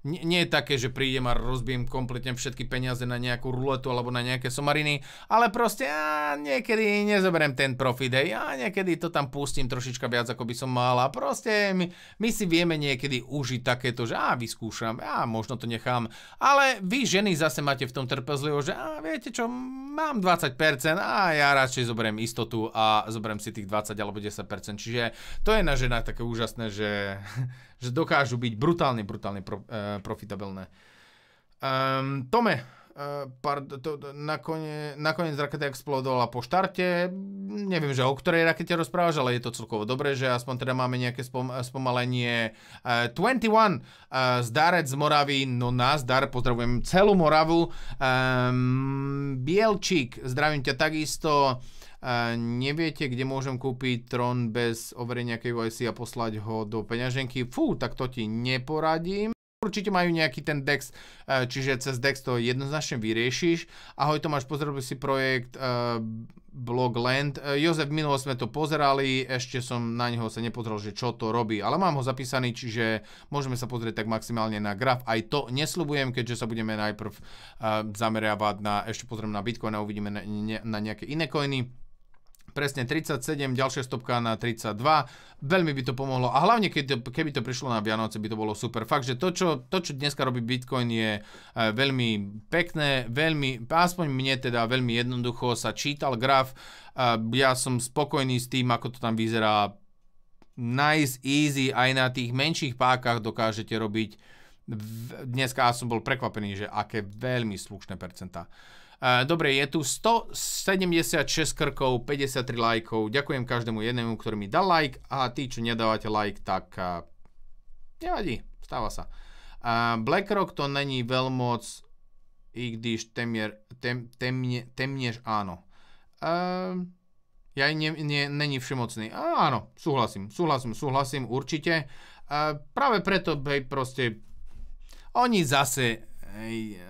nie, nie je také, že prídem a rozbijem kompletne všetky peniaze na nejakú ruletu alebo na nejaké somariny, ale proste ja niekedy nezoberiem ten profit, ja niekedy to tam pustím trošička viac, ako by som mal a proste my, my si vieme niekedy užiť takéto, že a vyskúšam, a možno to nechám, ale vy ženy zase máte v tom trpezlivo, že a viete čo, mám 20% a ja radšej zoberiem istotu a zoberiem si tých 20 alebo 10%, čiže to je na ženách také úžasné, že že dokážu byť brutálne, brutálne pro, e, profitabilné. Um, Tome, Uh, to, to, nakoniec raketa explodovala po štarte. Neviem, že o ktorej rakete rozprávaš, ale je to celkovo dobré, že aspoň teda máme nejaké spom- spomalenie. Uh, 21, uh, zdarec z Moravy, no na zdar, pozdravujem celú Moravu. Um, Bielčík, zdravím ťa takisto. Uh, neviete, kde môžem kúpiť Tron bez overenia KYC a poslať ho do peňaženky, fú, tak to ti neporadím. Určite majú nejaký ten DEX, eh, čiže cez DEX to jednoznačne vyriešiš. Ahoj Tomáš, pozrel si projekt eh, Blog Land. Eh, Jozef, minulo sme to pozerali, ešte som na neho sa nepozrel, že čo to robí, ale mám ho zapísaný, čiže môžeme sa pozrieť tak maximálne na graf. Aj to nesľubujem, keďže sa budeme najprv zameriavať na, ešte pozriem na Bitcoin a uvidíme na, na nejaké iné koiny. Presne 37, ďalšia stopka na 32. Veľmi by to pomohlo. A hlavne, keď, keby to prišlo na Vianoce, by to bolo super. Fakt, že to, čo, to, čo dneska robí Bitcoin, je e, veľmi pekné, veľmi, aspoň mne teda veľmi jednoducho sa čítal graf. E, ja som spokojný s tým, ako to tam vyzerá. Nice, easy, aj na tých menších pákach dokážete robiť. Dneska som bol prekvapený, že aké veľmi slušné percentá. Dobre, je tu 176 krkov, 53 lajkov. Ďakujem každému jednému, ktorý mi dal like a tí, čo nedávate like, tak nevadí, stáva sa. BlackRock to není veľmoc, i když temier, tem, temne, temnež áno. ja ne, ne, není všemocný. áno, súhlasím, súhlasím, súhlasím, určite. práve preto, hej, proste, oni zase, hej,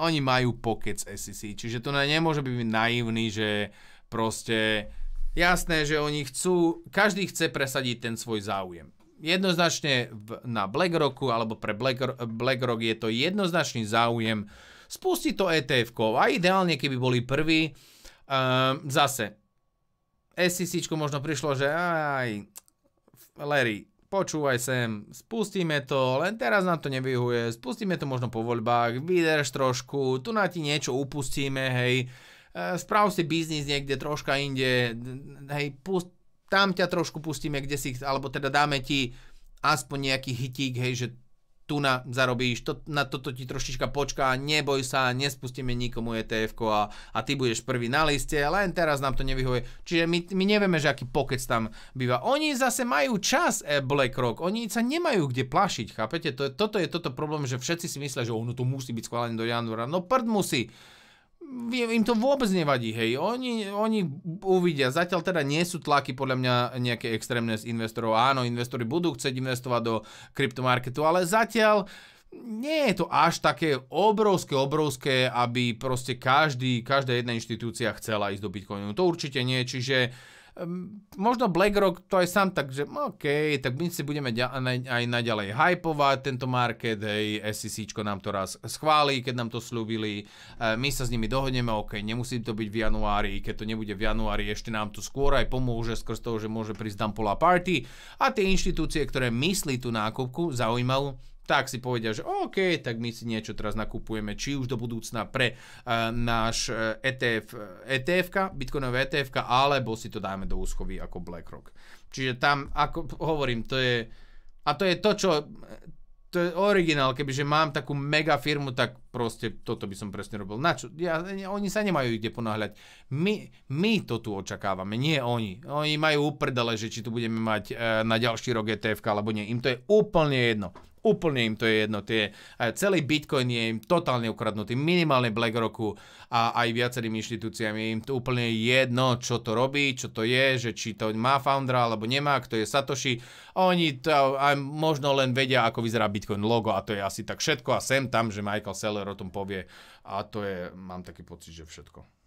oni majú pokec SEC, čiže to nemôže byť naivný, že proste jasné, že oni chcú, každý chce presadiť ten svoj záujem. Jednoznačne v, na BlackRocku alebo pre Black, BlackRock je to jednoznačný záujem spustiť to etf a ideálne, keby boli prví. um, zase, SEC možno prišlo, že aj Larry, počúvaj sem, spustíme to, len teraz nám to nevyhuje, spustíme to možno po voľbách, vydrž trošku, tu na ti niečo upustíme, hej, e, sprav si biznis niekde troška inde, hej, pust, tam ťa trošku pustíme, kde si, alebo teda dáme ti aspoň nejaký hitík, hej, že tu na zarobíš, to, na toto ti trošička počká, neboj sa, nespustíme nikomu etf a, a ty budeš prvý na liste, len teraz nám to nevyhovuje. Čiže my, my nevieme, že aký pokec tam býva. Oni zase majú čas e, BlackRock, oni sa nemajú kde plašiť, chápete? To, toto je toto problém, že všetci si myslia, že ono to musí byť schválené do januára. No prd musí im to vôbec nevadí, hej. Oni, oni uvidia, zatiaľ teda nie sú tlaky podľa mňa nejaké extrémne z investorov. Áno, investori budú chcieť investovať do kryptomarketu, ale zatiaľ nie je to až také obrovské, obrovské, aby proste každý, každá jedna inštitúcia chcela ísť do Bitcoinu. To určite nie, čiže uh, možno BlackRock to aj sám tak, že OK, tak my si budeme aj naďalej hypovať tento market, hej, SEC nám to raz schválí, keď nám to slúbili, e, my sa s nimi dohodneme, OK, nemusí to byť v januári, keď to nebude v januári, ešte nám to skôr aj pomôže skrz toho, že môže prísť Dampola Party a tie inštitúcie, ktoré myslí tú nákupku, zaujímavú tak si povedia, že OK, tak my si niečo teraz nakupujeme, či už do budúcna pre uh, náš ETF, e etf e bitcoinové etf alebo si to dáme do úschovy ako BlackRock. Čiže tam, ako hovorím, to je... A to je to, čo... To je originál, kebyže mám takú mega firmu, tak proste toto by som presne robil. Na čo? Ja, oni sa nemajú kde ponáhľať. My, my to tu očakávame, nie oni. Oni majú uprdele, že či tu budeme mať e, na ďalší rok etf alebo nie. Im to je úplne jedno. Úplne im to je jedno. Tie, celý Bitcoin je im totálne ukradnutý, minimálne BlackRocku a aj viacerými inštitúciám Je im to úplne jedno, čo to robí, čo to je, že či to má foundera alebo nemá, kto je Satoshi. Oni to aj možno len vedia, ako vyzerá Bitcoin logo a to je asi tak všetko a sem tam, že Michael Seller o tom povie a to je, mám taký pocit, že všetko.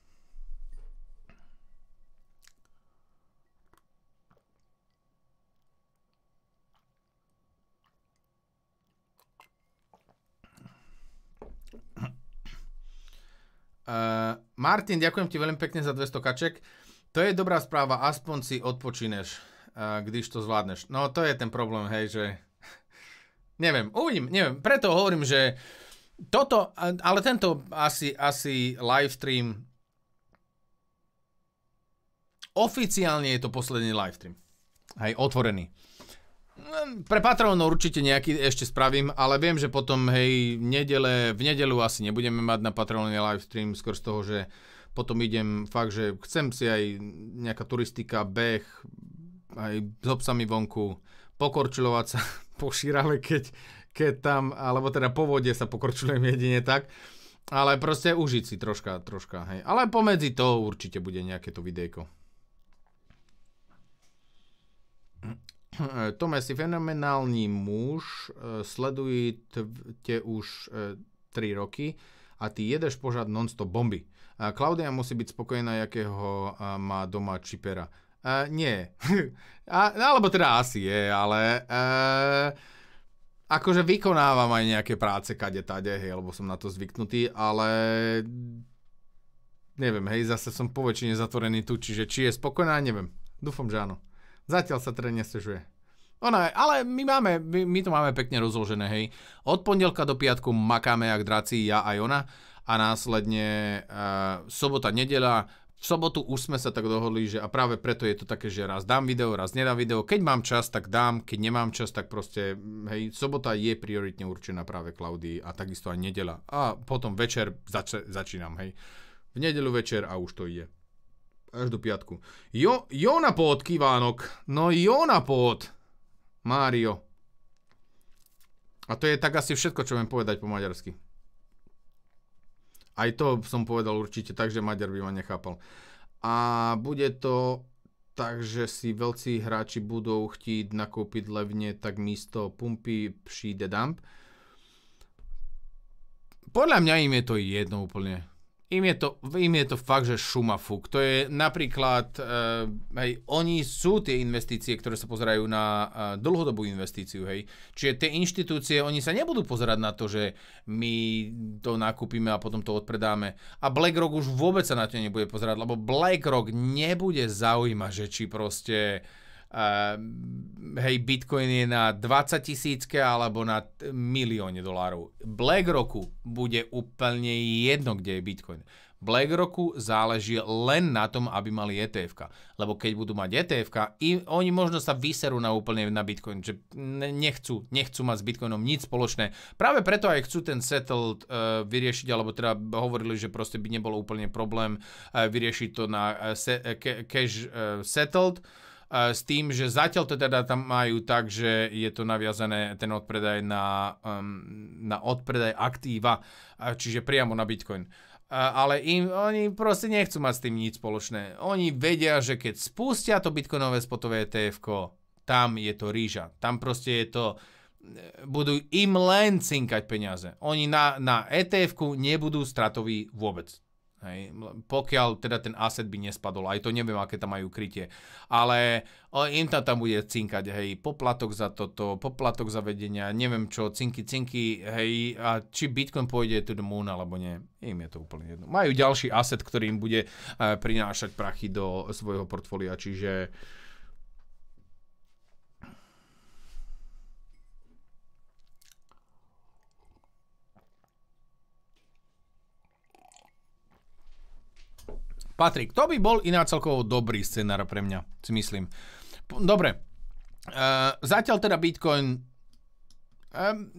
Uh, Martin, ďakujem ti veľmi pekne za 200 kaček. To je dobrá správa, aspoň si odpočíneš, uh, eh, když to zvládneš. No to je ten problém, hej, že... neviem, uvidím, neviem. Preto hovorím, že toto, eh, ale tento asi, asi live stream oficiálne je to posledný live stream. Hej, otvorený. Pre Patronov určite nejaký ešte spravím, ale viem, že potom, hej, nedele, v nedelu asi nebudeme mať na patronovne live stream, skôr z toho, že potom idem fakt, že chcem si aj nejaká turistika, beh, aj s obsami vonku, pokorčilovať sa po širave, keď, keď tam, alebo teda po vode sa pokorčujem jedine tak. Ale proste užiť si troška, troška, hej. Ale pomedzi to určite bude nejaké to videjko. Eh, Tome si fenomenálny muž, eh, te už 3 eh, roky a ty jedeš požad non-stop bomby. Klaudia musí byť spokojná, jakého má doma čipera. Uh, nie. a, alebo teda asi je, ale... Uh, akože vykonávam aj nejaké práce kade tade, hej, lebo som na to zvyknutý, ale neviem, hej, zase som po väčšine zatvorený tu, čiže či je spokojná, neviem. Dúfam, že áno. Zatiaľ sa teda nestežuje. Ona, ale my, máme, my, my to máme pekne rozložené, hej. Od pondelka do piatku makáme jak draci, ja aj ona. A následne uh, sobota, nedela. V sobotu už sme sa tak dohodli, že a práve preto je to také, že raz dám video, raz nedám video. Keď mám čas, tak dám. Keď nemám čas, tak proste, mm, hej, sobota je prioritne určená práve Klaudii a takisto aj nedela. A potom večer zač- začínam, hej. V nedelu večer a už to ide až do piatku. Jo, Jonapót, Kivánok. No Jonapót. Mário. A to je tak asi všetko, čo viem povedať po maďarsky. Aj to som povedal určite tak, že Maďar by ma nechápal. A bude to tak, že si veľcí hráči budú chtít nakúpiť levne, tak místo pumpy přijde dump. Podľa mňa im je to jedno úplne. Im je, to, im je to fakt, že šumafuk. To je napríklad, uh, hej, oni sú tie investície, ktoré sa pozerajú na uh, dlhodobú investíciu, hej. Čiže tie inštitúcie, oni sa nebudú pozerať na to, že my to nakúpime a potom to odpredáme. A BlackRock už vôbec sa na to nebude pozerať, lebo BlackRock nebude zaujímať, že či proste uh, Ehm, hej, Bitcoin je na 20 tisícke alebo na milióne dolárov. BlackRocku bude úplne jedno, kde je Bitcoin. BlackRocku záleží len na tom, aby mali etf -ka. Lebo keď budú mať etf oni možno sa vyserú na úplne na Bitcoin, že nechcú, nechcú mať s Bitcoinom nič spoločné. Práve preto aj chcú ten settled uh, vyriešiť, alebo teda hovorili, že proste by nebol úplne problém uh, vyriešiť to na uh, se, uh, cash uh, settled. Uh, E, s tým, že zatiaľ to teda tam majú tak, že je to naviazané ten odpredaj na, na odpredaj aktíva, čiže priamo na Bitcoin. E, ale im, oni proste nechcú mať s tým nič spoločné. Oni vedia, že keď spustia to bitcoinové spotové etf tam je to ríža. Tam proste je to, e, budú im len cinkať peniaze. Oni na, na etf nebudú stratoví vôbec. Hej. Pokiaľ teda ten asset by nespadol, aj to neviem, aké tam majú krytie. Ale, im tam, tam bude cinkať, hej, poplatok za toto, poplatok za vedenia, neviem čo, cinky, cinky, hej, a či Bitcoin pôjde to the moon alebo nie, im je to úplne jedno. Majú ďalší asset, ktorý im bude uh, prinášať prachy do svojho portfólia, čiže Patrik, to by bol iná celkovo dobrý scenár pre mňa, si myslím. Dobre, uh, zatiaľ teda Bitcoin... Um,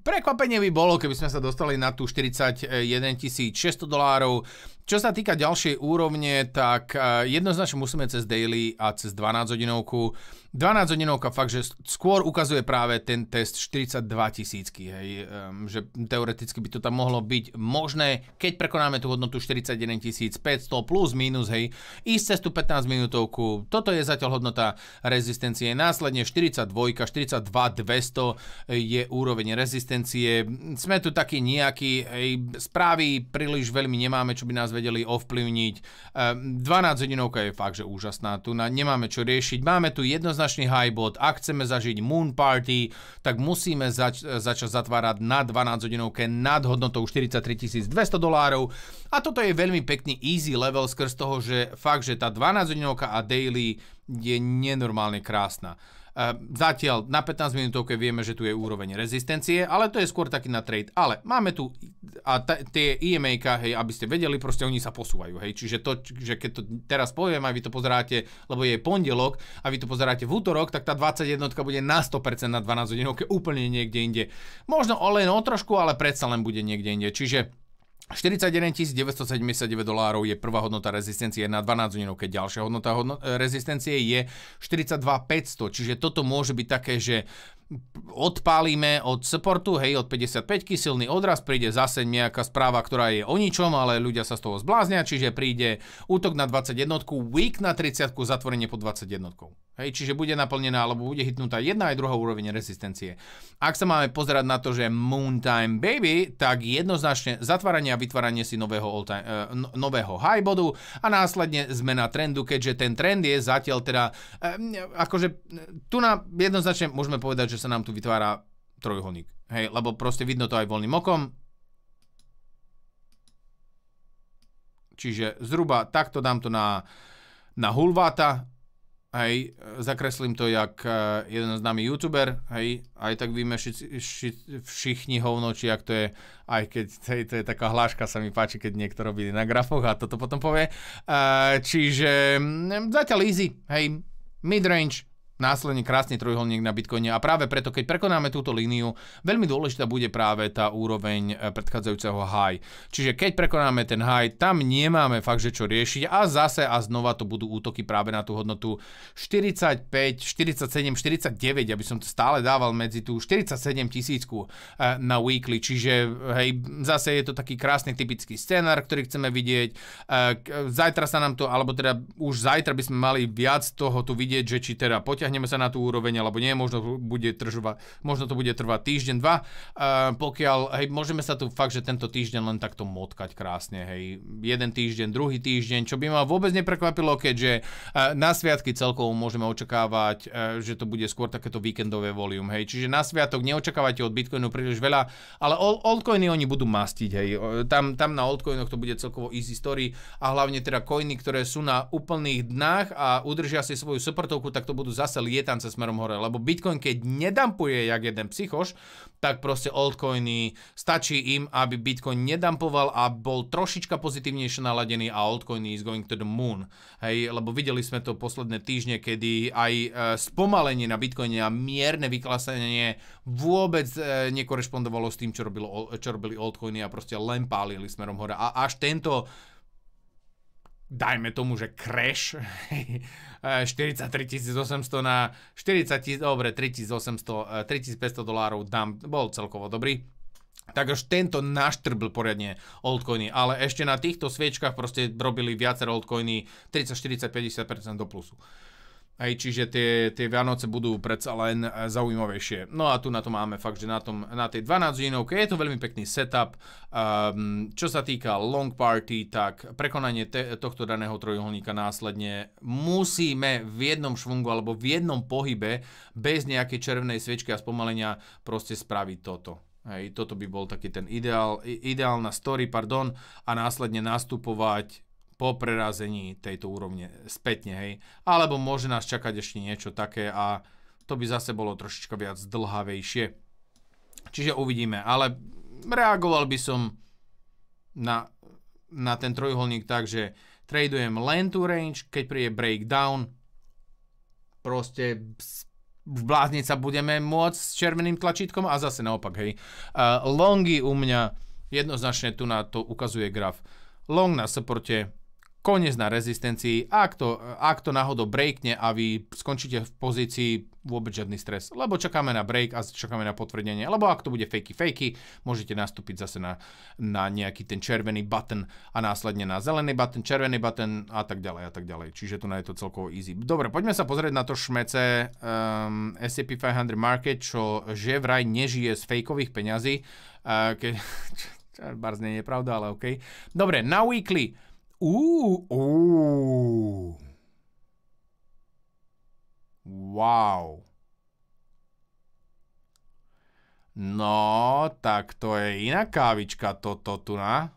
prekvapenie by bolo, keby sme sa dostali na tú 41 600 dolárov. Čo sa týka ďalšej úrovne, tak e, jednoznačne musíme cez daily a cez 12 hodinovku. 12 hodinovka fakt, že skôr ukazuje práve ten test 42 tisícky, hej, že teoreticky by to tam mohlo byť možné, keď prekonáme tú hodnotu 41 500 plus minus, hej, ísť cez tú 15 minútovku, toto je zatiaľ hodnota rezistencie, následne 42, 42 200 je úroveň rezistencie, sme tu takí nejakí, hej, správy príliš veľmi nemáme, čo by nás vedeli vedeli ovplyvniť. 12 ehm, hodinovka je fakt, že úžasná. Tu na, nemáme čo riešiť. Máme tu jednoznačný high Ak chceme zažiť Moon Party, tak musíme zač- začať zatvárať na 12 hodinovke nad hodnotou 43 200 dolárov. A toto je veľmi pekný easy level skrz toho, že fakt, že tá 12 hodinovka a daily je nenormálne krásna. Ehm, zatiaľ na 15 minútovke vieme, že tu je úroveň rezistencie, ale to je skôr taký na trade. Ale máme tu a tie EMA, hej, aby ste vedeli, proste oni sa posúvajú, hej. Čiže to, že keď to teraz poviem a vy to pozeráte, lebo je pondelok a vy to pozeráte v útorok, tak tá 21 bude na 100% na 12 hodinovke úplne niekde inde. Možno o len o trošku, ale predsa len bude niekde inde. Čiže 41 979 dolárov je prvá hodnota rezistencie na 12 hodinov, keď ďalšia hodnota hodno- e, rezistencie je 42 500, čiže toto môže byť také, že odpálime od supportu, hej, od 55 silný odraz, príde zase nejaká správa, ktorá je o ničom, ale ľudia sa z toho zbláznia, čiže príde útok na 21 week na 30 zatvorenie pod 21 Hej, čiže bude naplnená alebo bude hitnutá jedna aj druhá úroveň rezistencie. Ak sa máme pozerať na to, že Moontime Baby, tak jednoznačne zatváranie a vytváranie si nového, all-time, uh, eh, no, nového high bodu a následne zmena trendu, keďže ten trend je zatiaľ teda, uh, akože eh, tu na jednoznačne môžeme povedať, že sa nám tu vytvára trojuholník. Hej, lebo proste vidno to aj voľným okom. Čiže zhruba takto dám to na na Hulváta Hej, zakreslím to jak eh, jeden známy youtuber, hej, aj tak víme ši, ši, všichni hovnoči, ak to je, aj keď hej, to je taká hláška, sa mi páči, keď niekto robí na grafoch a toto potom povie. Uh, čiže mm, zatiaľ easy, hej, midrange, následne krásny trojuholník na Bitcoine a práve preto, keď prekonáme túto líniu, veľmi dôležitá bude práve tá úroveň e, predchádzajúceho high. Čiže keď prekonáme ten high, tam nemáme fakt, že čo riešiť a zase a znova to budú útoky práve na tú hodnotu 45, 47, 49, aby som to stále dával medzi tú 47 tisícku e, na weekly, čiže hej, zase je to taký krásny typický scenár, ktorý chceme vidieť. E, zajtra sa nám to, alebo teda už zajtra by sme mali viac toho tu vidieť, že či teda poťa dotiahneme sa na tú úroveň, alebo nie, možno, bude tržova, možno to bude trvať týždeň, dva. Uh, pokiaľ, hej, môžeme sa tu fakt, že tento týždeň len takto motkať krásne, hej. Jeden týždeň, druhý týždeň, čo by ma vôbec neprekvapilo, keďže uh, na sviatky celkovo môžeme očakávať, uh, že to bude skôr takéto víkendové volium, hej. Čiže na sviatok neočakávate od Bitcoinu príliš veľa, ale altcoiny oni budú mastiť, hej. Tam, tam na altcoinoch to bude celkovo easy story a hlavne teda coiny, ktoré sú na úplných dnách a udržia si svoju supportovku, tak to budú zase zase cez smerom hore, lebo Bitcoin keď nedampuje jak jeden psychoš, tak proste altcoiny, stačí im, aby Bitcoin nedampoval a bol trošička pozitívnejšie naladený a altcoiny is going to the moon. Hej, lebo videli sme to posledné týždne, kedy aj e, spomalenie na Bitcoine a mierne vyklasenie vôbec e, nekorešpondovalo s tým, čo, robilo, čo robili altcoiny a proste len pálili smerom hore. A až tento dajme tomu, že crash 43 800 na 40 000, dobre, 3800, 3500 e, dolárov dám, bol celkovo dobrý. Tak až tento naštrbl poriadne altcoiny, ale ešte na týchto sviečkach proste robili viacero altcoiny 30, 40, 50% do plusu. Hej, čiže tie, tie Vianoce budú predsa len eh, zaujímavejšie. No a tu na to máme fakt, že na, tom, na tej 12 hodinovke je to veľmi pekný setup. Um, čo sa týka long party, tak prekonanie te, tohto daného trojuholníka následne musíme v jednom švungu alebo v jednom pohybe bez nejakej červenej sviečky a spomalenia proste spraviť toto. Hej, toto by bol taký ten ideál, ideálna story, pardon, a následne nastupovať po prerazení tejto úrovne spätne, hej. Alebo môže nás čakať ešte niečo také a to by zase bolo trošička viac dlhavejšie. Čiže uvidíme, ale reagoval by som na, na ten trojuholník tak, že tradujem len tú range, keď príde breakdown, proste v blázniť sa budeme môcť s červeným tlačítkom a zase naopak, hej. Uh, longy u mňa jednoznačne tu na to ukazuje graf. Long na supporte, koniec na rezistencii, ak to, ak to náhodou breakne a vy skončíte v pozícii vôbec žiadny stres, lebo čakáme na break a čakáme na potvrdenie, lebo ak to bude fakey fakey, môžete nastúpiť zase na, na nejaký ten červený button a následne na zelený button, červený button a tak ďalej a tak ďalej. Čiže tu na je to celkovo easy. Dobre, poďme sa pozrieť na to šmece um, SCP 500 Market, čo že vraj nežije z fejkových peňazí. Uh, ke, barz nie je pravda, ale OK. Dobre, na weekly Uh, uh. Wow. No, tak to je iná kávička toto tu na.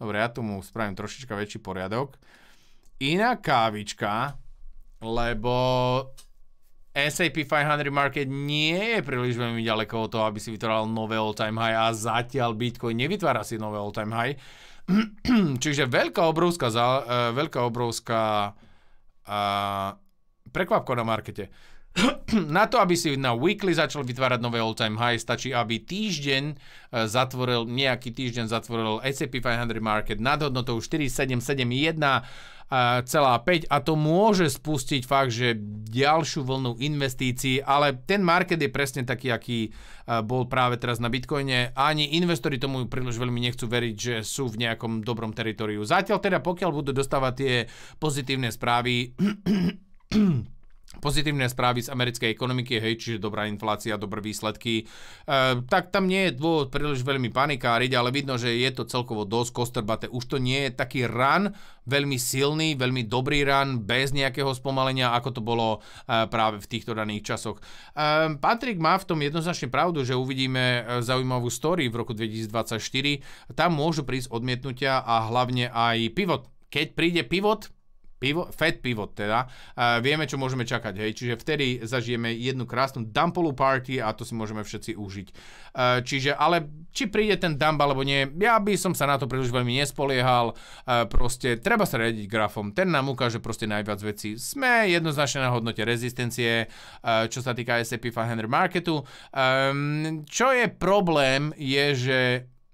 Dobre, ja tu mu spravím trošička väčší poriadok. Iná kávička, lebo SAP 500 market nie je príliš veľmi ďaleko od toho, aby si vytváral nové all-time high a zatiaľ Bitcoin nevytvára si nové all-time high. Čiže veľká obrovská, zá, eh, veľká obrovská uh, eh, prekvapka na markete. na to, aby si na weekly začal vytvárať nové all-time high, stačí, aby týždeň eh, zatvoril, nejaký týždeň zatvoril S&P 500 market nad hodnotou 4771 a to môže spustiť fakt, že ďalšiu vlnu investícií, ale ten market je presne taký, aký e, bol práve teraz na Bitcoine. Ani investori tomu príliš veľmi nechcú veriť, že sú v nejakom dobrom teritoriu. Zatiaľ teda, pokiaľ budú dostávať tie pozitívne správy, pozitívne správy z americkej ekonomiky, hej, čiže dobrá inflácia, dobré výsledky, e, tak tam nie je dôvod príliš veľmi panikáriť, ale vidno, že je to celkovo dosť kostrbaté. Už to nie je taký ran, veľmi silný, veľmi dobrý ran, bez nejakého spomalenia, ako to bolo e, práve v týchto daných časoch. E, Patrick má v tom jednoznačne pravdu, že uvidíme e, zaujímavú story v roku 2024. Tam môžu prísť odmietnutia a hlavne aj pivot. Keď príde pivot, Pivo, Fed Pivot teda. Uh, vieme, čo môžeme čakať, hej. Čiže vtedy zažijeme jednu krásnu dumpolu party a to si môžeme všetci užiť. Uh, čiže, ale či príde ten dump alebo nie, ja by som sa na to príliš veľmi nespoliehal. Uh, proste, treba sa rediť grafom. Ten nám ukáže proste najviac vecí. Sme jednoznačne na hodnote rezistencie, uh, čo sa týka S&P 500 marketu. Um, čo je problém, je, že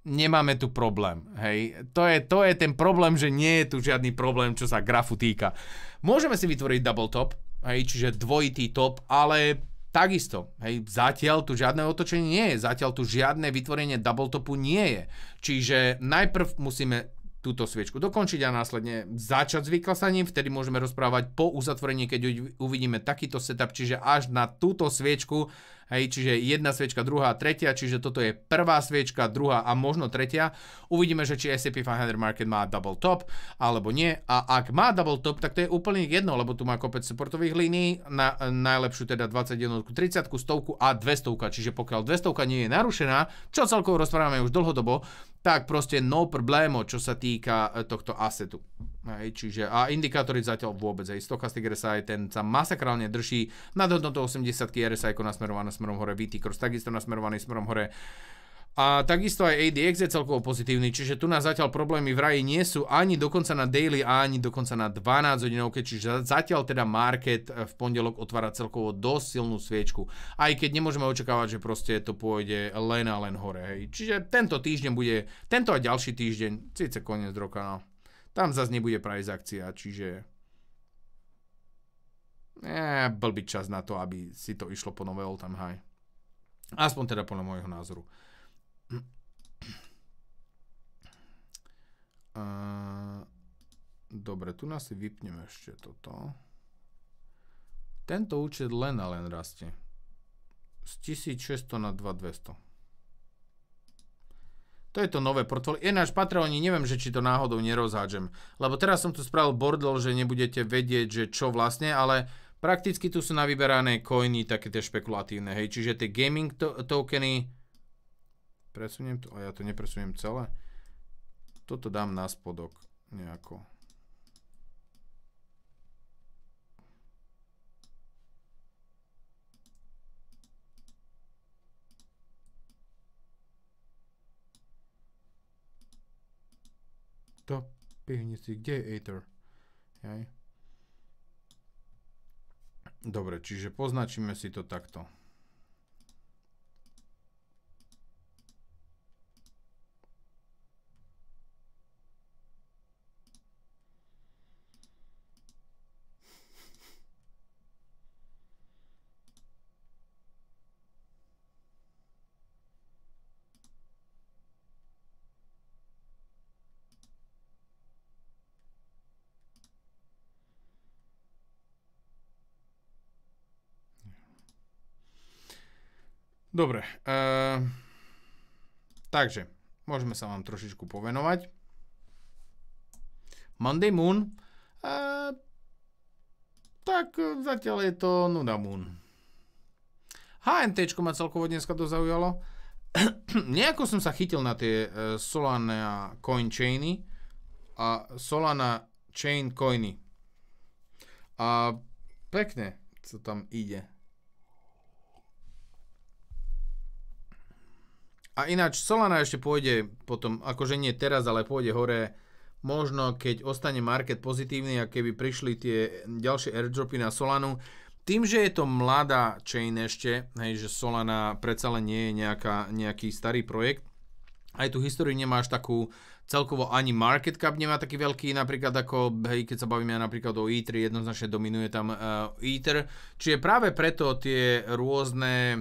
nemáme tu problém. Hej. To, je, to je ten problém, že nie je tu žiadny problém, čo sa grafu týka. Môžeme si vytvoriť double top, hej, čiže dvojitý top, ale takisto, hej, zatiaľ tu žiadne otočenie nie je, zatiaľ tu žiadne vytvorenie double topu nie je. Čiže najprv musíme túto sviečku dokončiť a následne začať s vyklasaním, vtedy môžeme rozprávať po uzatvorení, keď uvidíme takýto setup, čiže až na túto sviečku Hej, čiže jedna sviečka, druhá, tretia, čiže toto je prvá sviečka, druhá a možno tretia. Uvidíme, že či S&P 500 Market má double top alebo nie. A ak má double top, tak to je úplne jedno, lebo tu má kopec supportových línií, na, najlepšiu teda 21, 30, 100 a 200. Čiže pokiaľ 200 nie je narušená, čo celkovo rozprávame už dlhodobo, tak proste no problémo, čo sa týka e, tohto asetu. Hej, čiže a indikátory zatiaľ vôbec. Hej. Stochastic RSI ten sa masakrálne drží nad hodnotou 80 RSI ako nasmerované smerom hore, VT Cross takisto nasmerovaný smerom hore. Uh, a takisto aj ADX je celkovo pozitívny, čiže tu nás zatiaľ problémy v raji nie sú ani dokonca na daily, ani dokonca na 12 hodinovke, čiže zatiaľ teda market eh, v pondelok otvára celkovo dosť silnú sviečku, aj keď nemôžeme očakávať, že proste to pôjde len a len hore. Hej. Čiže tento týždeň bude, tento a ďalší týždeň, síce koniec roka, no. Tam zase nebude price akcia, čiže Ne, eh, blbý čas na to, aby si to išlo po nové all time high. Aspoň teda podľa môjho názoru. A, dobre, tu nás si vypneme ešte toto. Tento účet len a len rastie. Z 1600 na 2200. To je to nové portfólio. Ináč Patreoni, neviem, že či to náhodou nerozhádžem. Lebo teraz som tu spravil bordel, že nebudete vedieť, že čo vlastne, ale prakticky tu sú navyberané coiny, také tie špekulatívne, hej. Čiže tie gaming to tokeny, presuniem to a ja to nepresuniem celé. Toto dám na spodok nejako. To pivnici, kde je Aether? Jaj. Dobre, čiže poznačíme si to takto. Dobre. E, takže, môžeme sa vám trošičku povenovať. Monday Moon. E, tak zatiaľ je to Nuda Moon. HNT ma celkovo dneska to zaujalo. Nejako som sa chytil na tie eh, Solana coin chainy a Solana chain coiny. A pekne, co tam ide. A ináč Solana ešte pôjde potom, akože nie teraz, ale pôjde hore, možno keď ostane market pozitívny a keby prišli tie ďalšie airdropy na Solanu, tým, že je to mladá chain ešte, hej, že Solana predsa len nie je nejaká, nejaký starý projekt, aj tú históriu nemá až takú celkovo ani market cap nemá taký veľký, napríklad ako, hej, keď sa bavíme napríklad o Ether, jednoznačne dominuje tam uh, Ether, čiže práve preto tie rôzne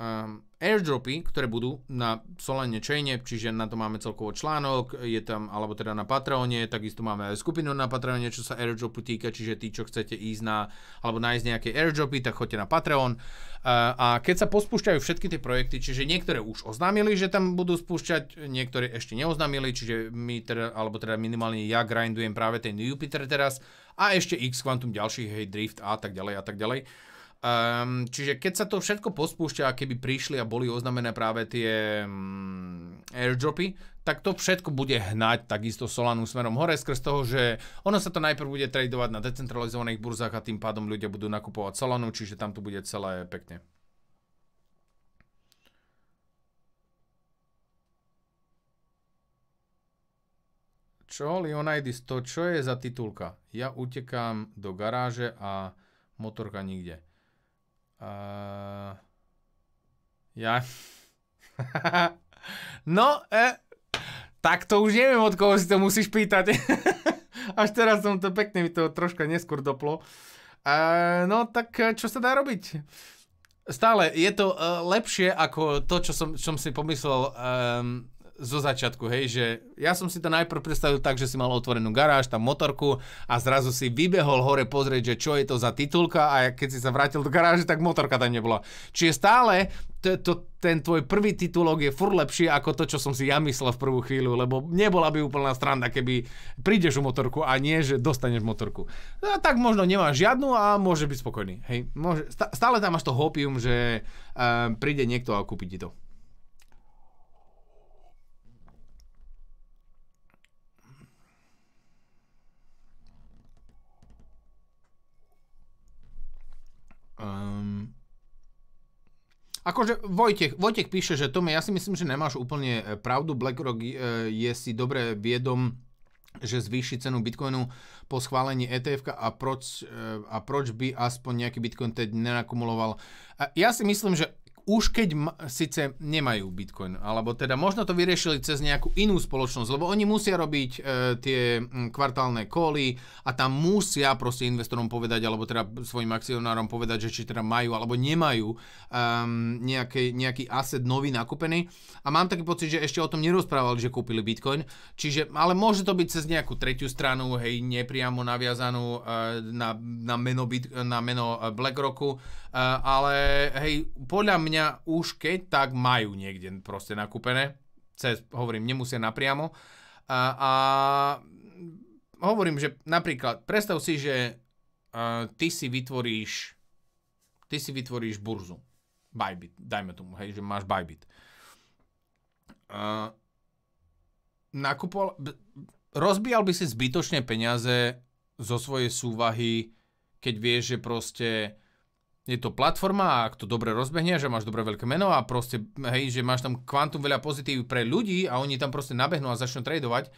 um, airdropy, ktoré budú na Solane chaine, čiže na to máme celkovo článok, je tam, alebo teda na Patreone, takisto máme aj skupinu na Patreone, čo sa airdropu týka, čiže tí, čo chcete ísť na, alebo nájsť nejaké airdropy, tak choďte na Patreon. E, a keď sa pospúšťajú všetky tie projekty, čiže niektoré už oznámili, že tam budú spúšťať, niektoré ešte neoznámili, čiže my teda, alebo teda minimálne ja grindujem práve ten Jupiter teraz a ešte X Quantum ďalších, hej, Drift a tak ďalej a tak ďalej. Um, čiže keď sa to všetko pospúšťa, keby prišli a boli oznamené práve tie um, airdropy, tak to všetko bude hnať takisto Solanu smerom hore skrz toho, že ono sa to najprv bude tradovať na decentralizovaných burzách a tým pádom ľudia budú nakupovať Solanu, čiže tam to bude celé pekne. Čo, Leonidas, to čo je za titulka? Ja utekám do garáže a motorka nikde. Uh, ja... no, eh, tak to už neviem, od koho si to musíš pýtať. Až teraz som to pekne, mi to troška neskôr doplo. Uh, no, tak e, čo sa dá robiť? Stále je to uh, lepšie ako to, čo som, čo som si pomyslel um, zo začiatku, hej, že ja som si to najprv predstavil tak, že si mal otvorenú garáž, tam motorku a zrazu si vybehol hore pozrieť, že čo je to za titulka a keď si sa vrátil do garáže, tak motorka tam nebola. Čiže stále to, to, ten tvoj prvý titulok je fur lepší ako to, čo som si ja myslel v prvú chvíľu, lebo nebola by úplná stranda, keby prídeš u motorku a nie, že dostaneš motorku. No, tak možno nemáš žiadnu a môže byť spokojný. Hej, môže, stále tam máš to hopium, že uh, príde niekto a kúpi ti to. Um, akože Vojtech, Vojtech píše, že Tome, ja si myslím, že nemáš úplne e, pravdu. BlackRock e, je si dobre viedom že zvýši cenu Bitcoinu po schválení etf a proč, e, a proč by aspoň nejaký Bitcoin teď nenakumuloval. Ja si myslím, že už keď ma, síce nemajú Bitcoin, alebo teda možno to vyriešili cez nejakú inú spoločnosť, lebo oni musia robiť e, tie m, kvartálne koly a tam musia proste investorom povedať, alebo teda svojim akcionárom povedať, že či teda majú alebo nemajú um, ehm, nejaký, nejaký asset nový nakúpený. A mám taký pocit, že ešte o tom nerozprávali, že kúpili Bitcoin. Čiže, ale môže to byť cez nejakú tretiu stranu, hej, nepriamo naviazanú e, na, na, meno, Bit, na meno e, BlackRocku, e, ale hej, podľa mňa mňa už keď tak majú niekde proste nakúpené. Cez, hovorím, nemusia napriamo. A, a hovorím, že napríklad, predstav si, že uh, ty si vytvoríš ty si vytvoríš burzu. Bybit, dajme tomu, hej, že máš Bybit. Uh, nakupoval, b, rozbíjal by si zbytočne peniaze zo svojej súvahy, keď vieš, že proste je to platforma a ak to dobre rozbehne, že máš dobre veľké meno a proste, hej, že máš tam kvantum veľa pozitív pre ľudí a oni tam proste nabehnú a začnú tradovať,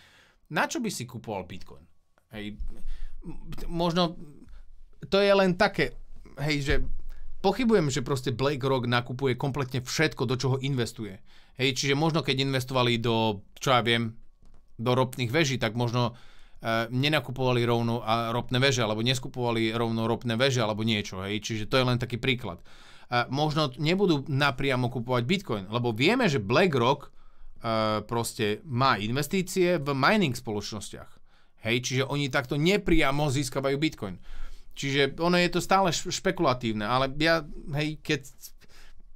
na čo by si kupoval Bitcoin? Hej, možno to je len také, hej, že pochybujem, že proste BlackRock nakupuje kompletne všetko, do čoho investuje. Hej, čiže možno keď investovali do, čo ja viem, do ropných veží, tak možno E, nenakupovali rovno ropné veže, alebo neskupovali rovno ropné veže, alebo niečo. Hej? Čiže to je len taký príklad. E, možno nebudú napriamo kupovať Bitcoin, lebo vieme, že BlackRock e, proste má investície v mining spoločnostiach. Hej, čiže oni takto nepriamo získavajú Bitcoin. Čiže ono je to stále špekulatívne, ale ja, hej, keď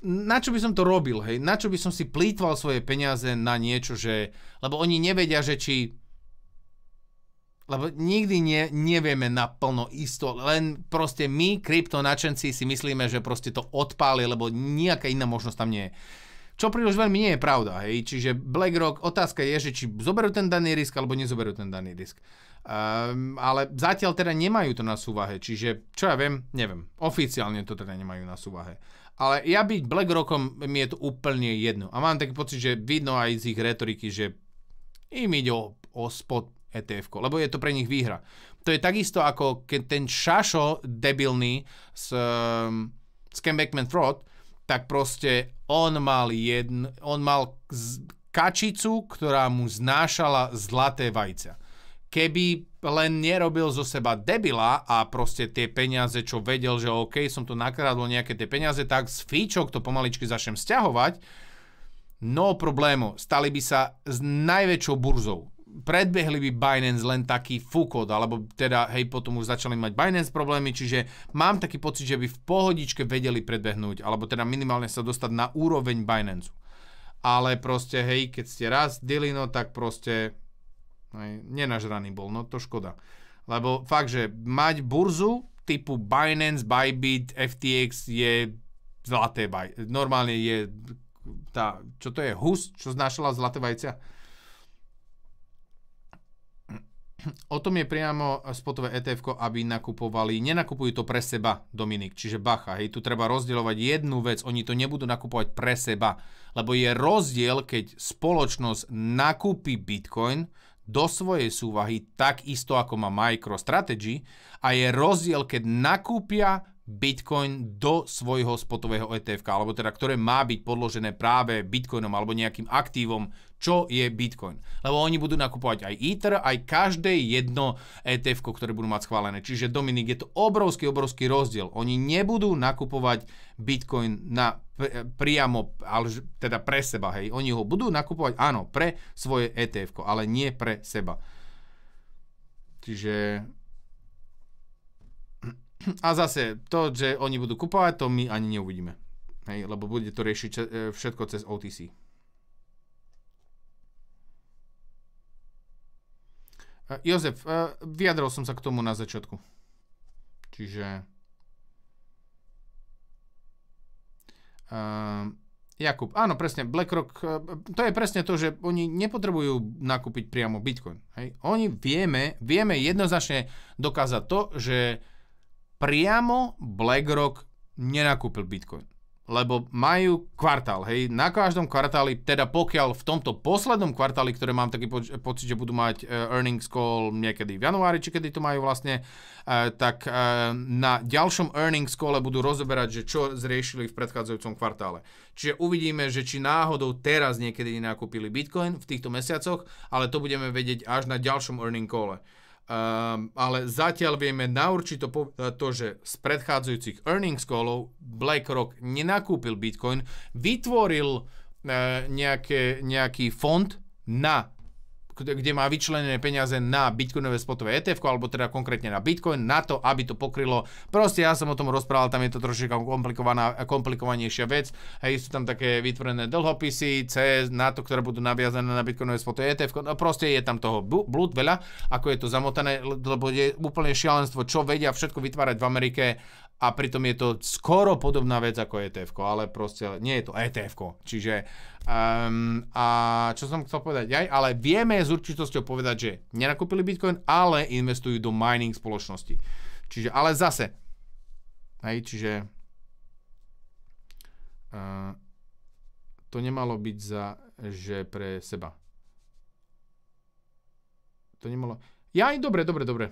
na čo by som to robil, hej? Na čo by som si plýtval svoje peniaze na niečo, že... Lebo oni nevedia, že či lebo nikdy nie, nevieme naplno isto, len proste my, kryptonačenci, si myslíme, že proste to odpáli, lebo nejaká iná možnosť tam nie je. Čo príliš veľmi nie je pravda, hej. Čiže BlackRock, otázka je, že či zoberú ten daný risk, alebo nezoberú ten daný risk. Um, ale zatiaľ teda nemajú to na súvahe, čiže čo ja viem, neviem. Oficiálne to teda nemajú na súvahe. Ale ja byť BlackRockom mi je to úplne jedno. A mám taký pocit, že vidno aj z ich retoriky, že im ide o, o spot etf lebo je to pre nich výhra. To je takisto ako keď ten šašo debilný s s ehm, Ken Beckman Fraud, tak proste on mal, jedn, on mal kačicu, ktorá mu znášala zlaté vajca. Keby len nerobil zo seba debila a proste tie peniaze, čo vedel, že OK, som to nakradol nejaké tie peniaze, tak z fíčok to pomaličky začnem stiahovať, no problémo, stali by sa s najväčšou burzou predbehli by Binance len taký fúkot, alebo teda, hej, potom už začali mať Binance problémy, čiže mám taký pocit, že by v pohodičke vedeli predbehnúť, alebo teda minimálne sa dostať na úroveň Binance. Ale proste, hej, keď ste raz dilino, tak proste hej, nenažraný bol, no to škoda. Lebo fakt, že mať burzu typu Binance, Bybit, FTX je zlaté baj. Normálne je tá, čo to je, hus, čo znášala zlaté vajcia O tom je priamo spotové etf aby nakupovali, nenakupujú to pre seba, Dominik, čiže bacha, hej, tu treba rozdielovať jednu vec, oni to nebudú nakupovať pre seba, lebo je rozdiel, keď spoločnosť nakúpi Bitcoin do svojej súvahy takisto ako má MicroStrategy a je rozdiel, keď nakúpia Bitcoin do svojho spotového ETF, alebo teda ktoré má byť podložené práve Bitcoinom alebo nejakým aktívom, čo je Bitcoin. Lebo oni budú nakupovať aj Ether, aj každé jedno ETF, ktoré budú mať schválené. Čiže Dominik, je to obrovský, obrovský rozdiel. Oni nebudú nakupovať Bitcoin na priamo, ale teda pre seba, hej. Oni ho budú nakupovať, áno, pre svoje ETF, ale nie pre seba. Čiže a zase to, že oni budú kupovať, to my ani neuvidíme. Hej, lebo bude to riešiť e, všetko cez OTC. E, Jozef, e, vyjadril som sa k tomu na začiatku. Čiže... Ehm, Jakub, áno, presne, BlackRock, to je presne to, že oni nepotrebujú nakúpiť priamo Bitcoin. Hej? Oni vieme, vieme jednoznačne dokázať to, že priamo BlackRock nenakúpil Bitcoin. Lebo majú kvartál, hej, na každom kvartáli, teda pokiaľ v tomto poslednom kvartáli, ktoré mám taký poč- pocit, že budú mať uh, earnings call niekedy v januári, či kedy to majú vlastne, uh, tak uh, na ďalšom earnings call budú rozoberať, že čo zriešili v predchádzajúcom kvartále. Čiže uvidíme, že či náhodou teraz niekedy nakúpili Bitcoin v týchto mesiacoch, ale to budeme vedieť až na ďalšom earning call. Um, ale zatiaľ vieme na určito povedať eh, to, že z predchádzajúcich earnings callov BlackRock nenakúpil Bitcoin, vytvoril uh, nejaké, nejaký fond na kde má vyčlenené peniaze na bitcoinové spotové ETF, alebo teda konkrétne na bitcoin, na to, aby to pokrylo. Proste ja som o tom rozprával, tam je to trošička komplikovaná, komplikovanejšia vec. Hej, sú tam také vytvorené dlhopisy, C, na to, ktoré budú naviazané na bitcoinové spotové ETF. No proste je tam toho blúd veľa, ako je to zamotané, lebo je úplne šialenstvo, čo vedia všetko vytvárať v Amerike a pritom je to skoro podobná vec ako etf ale proste nie je to etf Čiže um, a čo som chcel povedať aj, ale vieme s určitosťou povedať, že nenakúpili Bitcoin, ale investujú do mining spoločnosti. Čiže, ale zase, hej, čiže uh, to nemalo byť za, že pre seba. To nemalo... Ja aj dobre, dobre, dobre.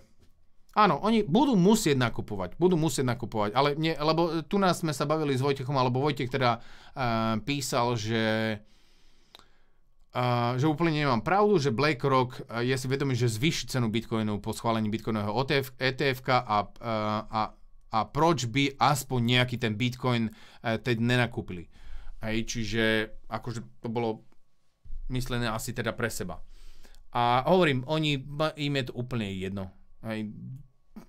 Áno, oni budú musieť nakupovať, budú musieť nakupovať, ale nie, lebo tu nás sme sa bavili s Vojtechom, alebo Vojtech teda uh, písal, že Uh, že úplne nemám pravdu, že BlackRock eh, je si vedomý, že zvýši cenu Bitcoinu po schválení Bitcoinového ETF, etf a, uh, a, a proč by aspoň nejaký ten Bitcoin uh, teď nenakúpili. Hej, čiže akože to bolo myslené asi teda pre seba. A hovorím, oni, im je to úplne jedno. Hej,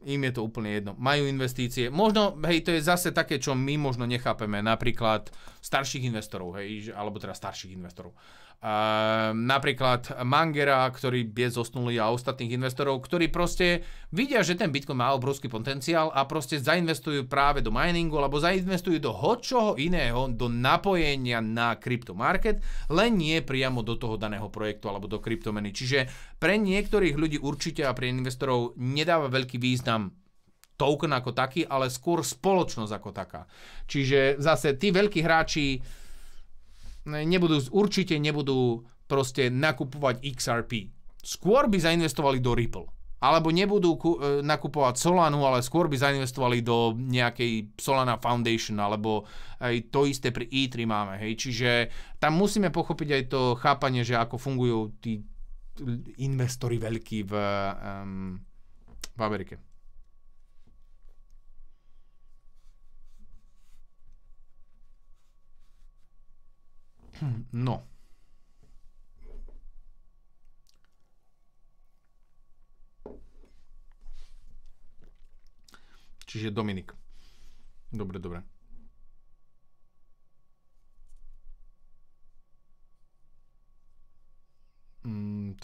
im je to úplne jedno. Majú investície. Možno, hej, to je zase také, čo my možno nechápeme, napríklad starších investorov, hej, alebo teda starších investorov. Ehm, napríklad Mangera, ktorý je zosnulý a ostatných investorov, ktorí proste vidia, že ten Bitcoin má obrovský potenciál a proste zainvestujú práve do miningu alebo zainvestujú do hočoho iného, do napojenia na kryptomarket, len nie priamo do toho daného projektu alebo do kryptomeny. Čiže pre niektorých ľudí určite a pre investorov nedáva veľký význam token ako taký, ale skôr spoločnosť ako taká. Čiže zase tí veľkí hráči nebudú, určite nebudú proste nakupovať XRP. Skôr by zainvestovali do Ripple. Alebo nebudú e, nakupovať Solanu, ale skôr by zainvestovali do nejakej Solana Foundation, alebo aj to isté pri E3 máme. Hej. Čiže tam musíme pochopiť aj to chápanie, že ako fungujú tí investori veľkí v, um, v Amerike. No. Čiže Dominik. Dobre, dobre. Mm,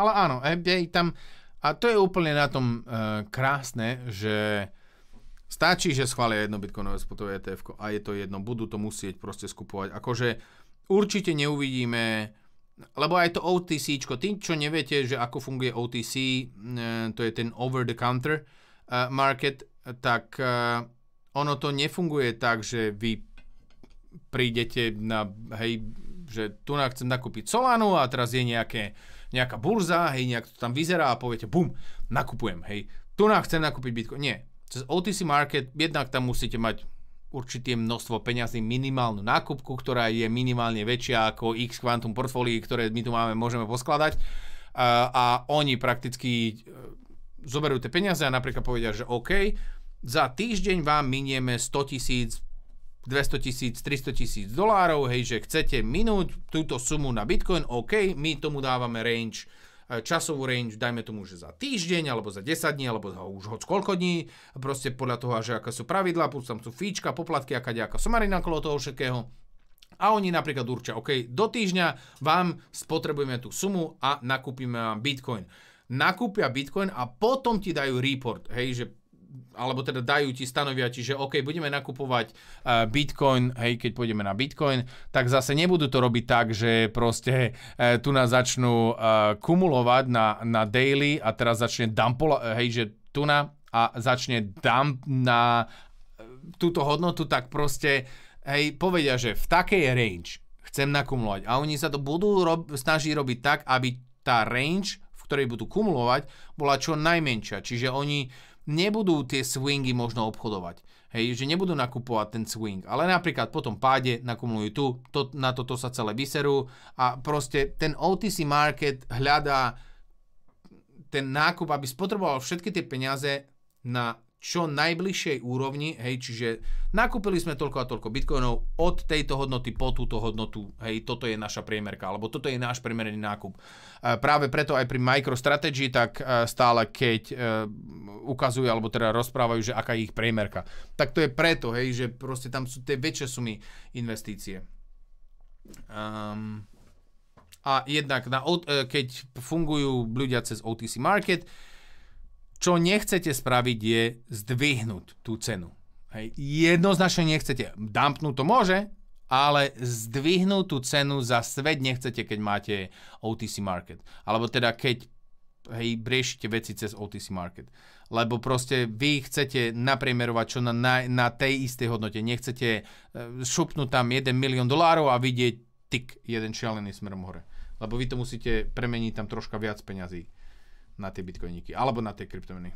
Ale áno, aj tam... A to je úplne na tom eh, krásne, že Stačí, že schvália jedno bitcoinové spotové etf a je to jedno. Budú to musieť proste skupovať. Akože určite neuvidíme, lebo aj to OTC, tí, čo neviete, že ako funguje OTC, e, to je ten over the counter e, market, tak e, ono to nefunguje tak, že vy prídete na, hej, že tu na chcem nakúpiť Solanu a teraz je nejaké, nejaká burza, hej, nejak to tam vyzerá a poviete, bum, nakupujem, hej, tu na chcem nakúpiť Bitcoin. Nie, cez OTC Market jednak tam musíte mať určité množstvo peňazí, minimálnu nákupku, ktorá je minimálne väčšia ako x kvantum portfólií, ktoré my tu máme, môžeme poskladať. A, a oni prakticky e, zoberú tie peniaze a napríklad povedia, že OK, za týždeň vám minieme 100 tisíc, 200 tisíc, 300 tisíc dolárov, hej, že chcete minúť túto sumu na Bitcoin, OK, my tomu dávame range E, časovú range, dajme tomu, že za týždeň, alebo za 10 dní, alebo za už hoď koľko dní, proste podľa toho, že aké sú pravidlá, plus tam sú fíčka, poplatky, aká ďaká somarina kolo toho všetkého. A oni napríklad určia, OK, do týždňa vám spotrebujeme tú sumu a nakúpime vám Bitcoin. Nakúpia Bitcoin a potom ti dajú report, hej, že alebo teda dajú ti, stanovia ti, že OK, budeme nakupovať uh, Bitcoin, hej, keď pôjdeme na Bitcoin, tak zase nebudú to robiť tak, že proste uh, tu nás začnú uh, kumulovať na, na daily a teraz začne dumpola, hej, že tu na a začne dump na túto hodnotu, tak proste hej, povedia, že v takej range chcem nakumulovať. A oni sa to budú rob- snažiť robiť tak, aby tá range, v ktorej budú kumulovať, bola čo najmenšia. Čiže oni nebudú tie swingy možno obchodovať. Hej, že nebudú nakupovať ten swing, ale napríklad po tom páde nakumulujú tu, to, na toto sa celé vyserú a proste ten OTC market hľadá ten nákup, aby spotreboval všetky tie peniaze na čo najbližšej úrovni, hej, čiže nakúpili sme toľko a toľko bitcoinov od tejto hodnoty po túto hodnotu, hej, toto je naša priemerka, alebo toto je náš priemerný nákup. Práve preto aj pri MicroStrategy tak e, stále, keď e, ukazujú, alebo teda rozprávajú, že aká je ich priemerka. Tak to je preto, hej, že proste tam sú tie väčšie sumy investície. Um, a jednak, na, e, keď fungujú ľudia cez OTC Market, čo nechcete spraviť je zdvihnúť tú cenu. Hej. Jednoznačne nechcete. Dumpnúť to môže, ale zdvihnúť tú cenu za svet nechcete, keď máte OTC market. Alebo teda keď hej, riešite veci cez OTC market. Lebo proste vy chcete napriemerovať čo na, na, na tej istej hodnote. Nechcete e, šupnúť tam 1 milión dolárov a vidieť tik jeden šialený smerom hore. Lebo vy to musíte premeniť tam troška viac peňazí na tie bitcoiníky, alebo na tie kryptomeny.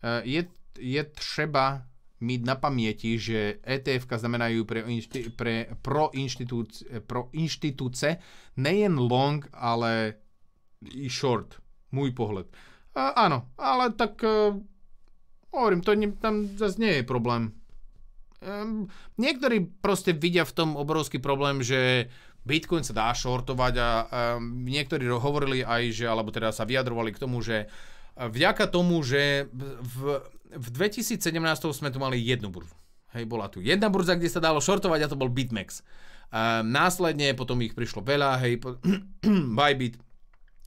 E, je, je treba na pamäti, že ETF znamenajú pre, inšti, pre pro, inštitúce, pro inštitúce nejen long, ale i short. Môj pohľad. áno, e, ale tak uh, hovorím, to ne, tam zase nie je problém. Um, niektorí proste vidia v tom obrovský problém, že Bitcoin sa dá shortovať a um, niektorí hovorili aj, že, alebo teda sa vyjadrovali k tomu, že e, vďaka tomu, že v, v 2017 sme tu mali jednu burzu. Hej, bola tu jedna burza, kde sa dalo shortovať a to bol BitMEX. Um, následne potom ich prišlo veľa, hej, po, Bybit,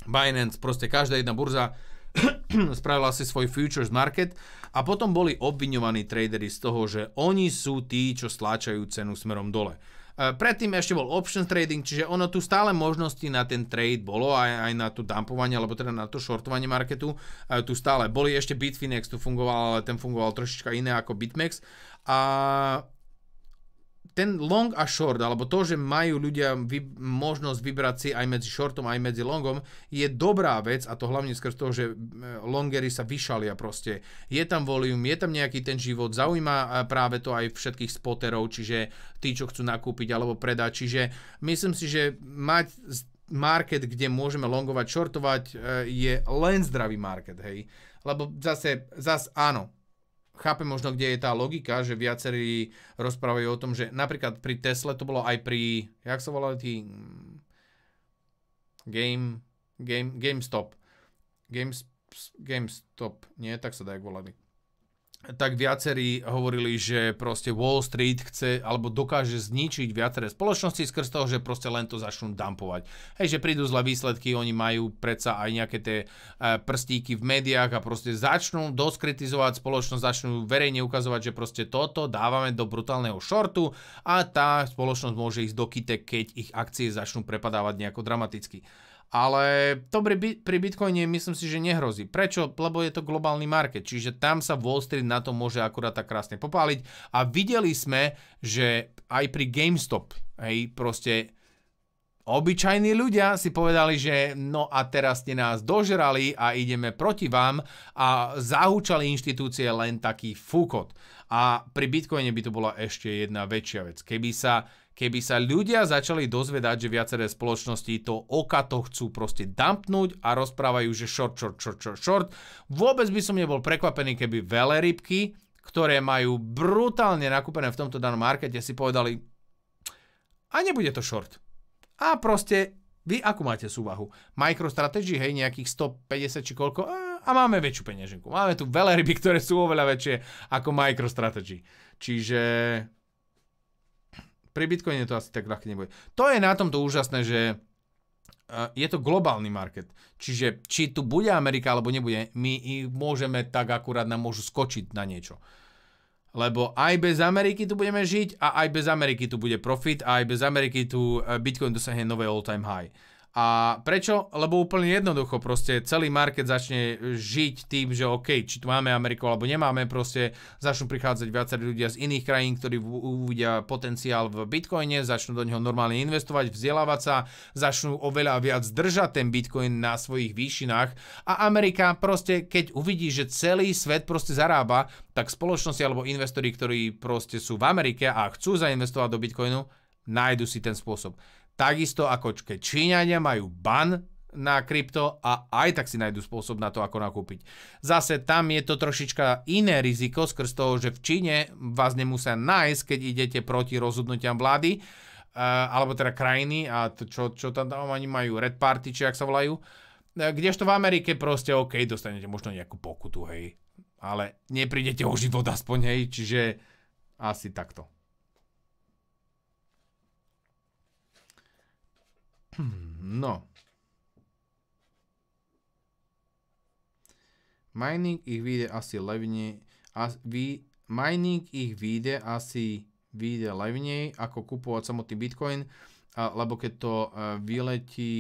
Binance, proste každá jedna burza spravila si svoj futures market a potom boli obviňovaní tradery z toho, že oni sú tí, čo stláčajú cenu smerom dole. E, predtým ešte bol option trading, čiže ono tu stále možnosti na ten trade bolo, aj, aj na to dumpovanie, alebo teda na to shortovanie marketu, e, tu stále boli. Ešte Bitfinex tu fungoval, ale ten fungoval trošička iné ako Bitmex. A ten long a short, alebo to, že majú ľudia vy, možnosť vybrať si aj medzi shortom, aj medzi longom, je dobrá vec a to hlavne skrz toho, že eh, longery sa vyšalia proste. Je tam volium, je tam nejaký ten život, zaujíma eh, práve to aj všetkých spoterov, čiže tí, čo chcú nakúpiť alebo predať. Čiže myslím si, že mať market, kde môžeme longovať, shortovať, eh, je len zdravý market, hej. Lebo zase, zase áno, chápem možno, kde je tá logika, že viacerí rozprávajú o tom, že napríklad pri Tesle to bolo aj pri, jak sa volali tí, mm, Game, Game, GameStop. Games, GameStop, nie, tak sa dajú volali tak viacerí hovorili, že proste Wall Street chce alebo dokáže zničiť viaceré spoločnosti skrz toho, že proste len to začnú dumpovať. Hej, že prídu zlé výsledky, oni majú predsa aj nejaké tie e, prstíky v médiách a proste začnú doskritizovať spoločnosť, začnú verejne ukazovať, že proste toto dávame do brutálneho shortu a tá spoločnosť môže ísť do kite, keď ich akcie začnú prepadávať nejako dramaticky. Ale to pri, pri Bitcoine myslím si, že nehrozí. Prečo? Lebo je to globálny market, čiže tam sa Wall Street na to môže akurát tak krásne popáliť. A videli sme, že aj pri GameStop, hej, proste obyčajní ľudia si povedali, že no a teraz ste nás dožrali a ideme proti vám a zahúčali inštitúcie len taký fúkot. A pri Bitcoine by to bola ešte jedna väčšia vec. Keby sa keby sa ľudia začali dozvedať, že viaceré spoločnosti to okato chcú proste dumpnúť a rozprávajú, že short, short, short, short, short. Vôbec by som nebol prekvapený, keby veľa rybky, ktoré majú brutálne nakúpené v tomto danom markete, si povedali a nebude to short. A proste vy akú máte súvahu? MicroStrategy, hej, nejakých 150 či koľko? A, a máme väčšiu peniaženku. Máme tu veľa ryby, ktoré sú oveľa väčšie ako MicroStrategy. Čiže pri Bitcoine to asi tak ľahké nebude. To je na tomto úžasné, že eh, je to globálny market. Čiže či tu bude Amerika alebo nebude, my môžeme tak akurát nám môžu skočiť na niečo. Lebo aj bez Ameriky tu budeme žiť a aj bez Ameriky tu bude profit a aj bez Ameriky tu eh, Bitcoin dosahne nové all-time high. A prečo? Lebo úplne jednoducho, proste celý market začne žiť tým, že OK, či tu máme Ameriku alebo nemáme, proste začnú prichádzať viacerí ľudia z iných krajín, ktorí uvidia potenciál v bitcoine, začnú do neho normálne investovať, vzdelávať sa, začnú oveľa viac držať ten bitcoin na svojich výšinách a Amerika proste, keď uvidí, že celý svet proste zarába, tak spoločnosti alebo investori, ktorí proste sú v Amerike a chcú zainvestovať do bitcoinu, nájdu si ten spôsob. Takisto ako keď Číňania majú ban na krypto a aj tak si nájdú spôsob na to, ako nakúpiť. Zase tam je to trošička iné riziko skrz toho, že v Číne vás nemusia nájsť, keď idete proti rozhodnutiam vlády, eh, alebo teda krajiny a to, čo, čo tam, tam oni majú, red party, či ak sa volajú. Eh, kdežto v Amerike proste OK, dostanete možno nejakú pokutu, hej. Ale neprídete o život aspoň, hej, čiže asi takto. Hmm, no. Mining ich vyjde asi levne, as, vy, mining ich vyjde asi vyjde levnej ako kupovať samotný Bitcoin, a, lebo keď to a, e, vyletí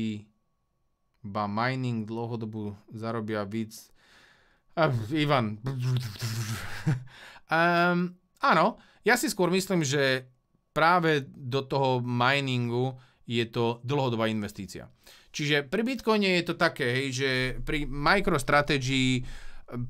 ba mining dlhodobu zarobia víc. A, e, Ivan. um, áno, ja si skôr myslím, že práve do toho miningu je to dlhodobá investícia. Čiže pri Bitcoine je to také, hej, že pri MicroStrategy eh,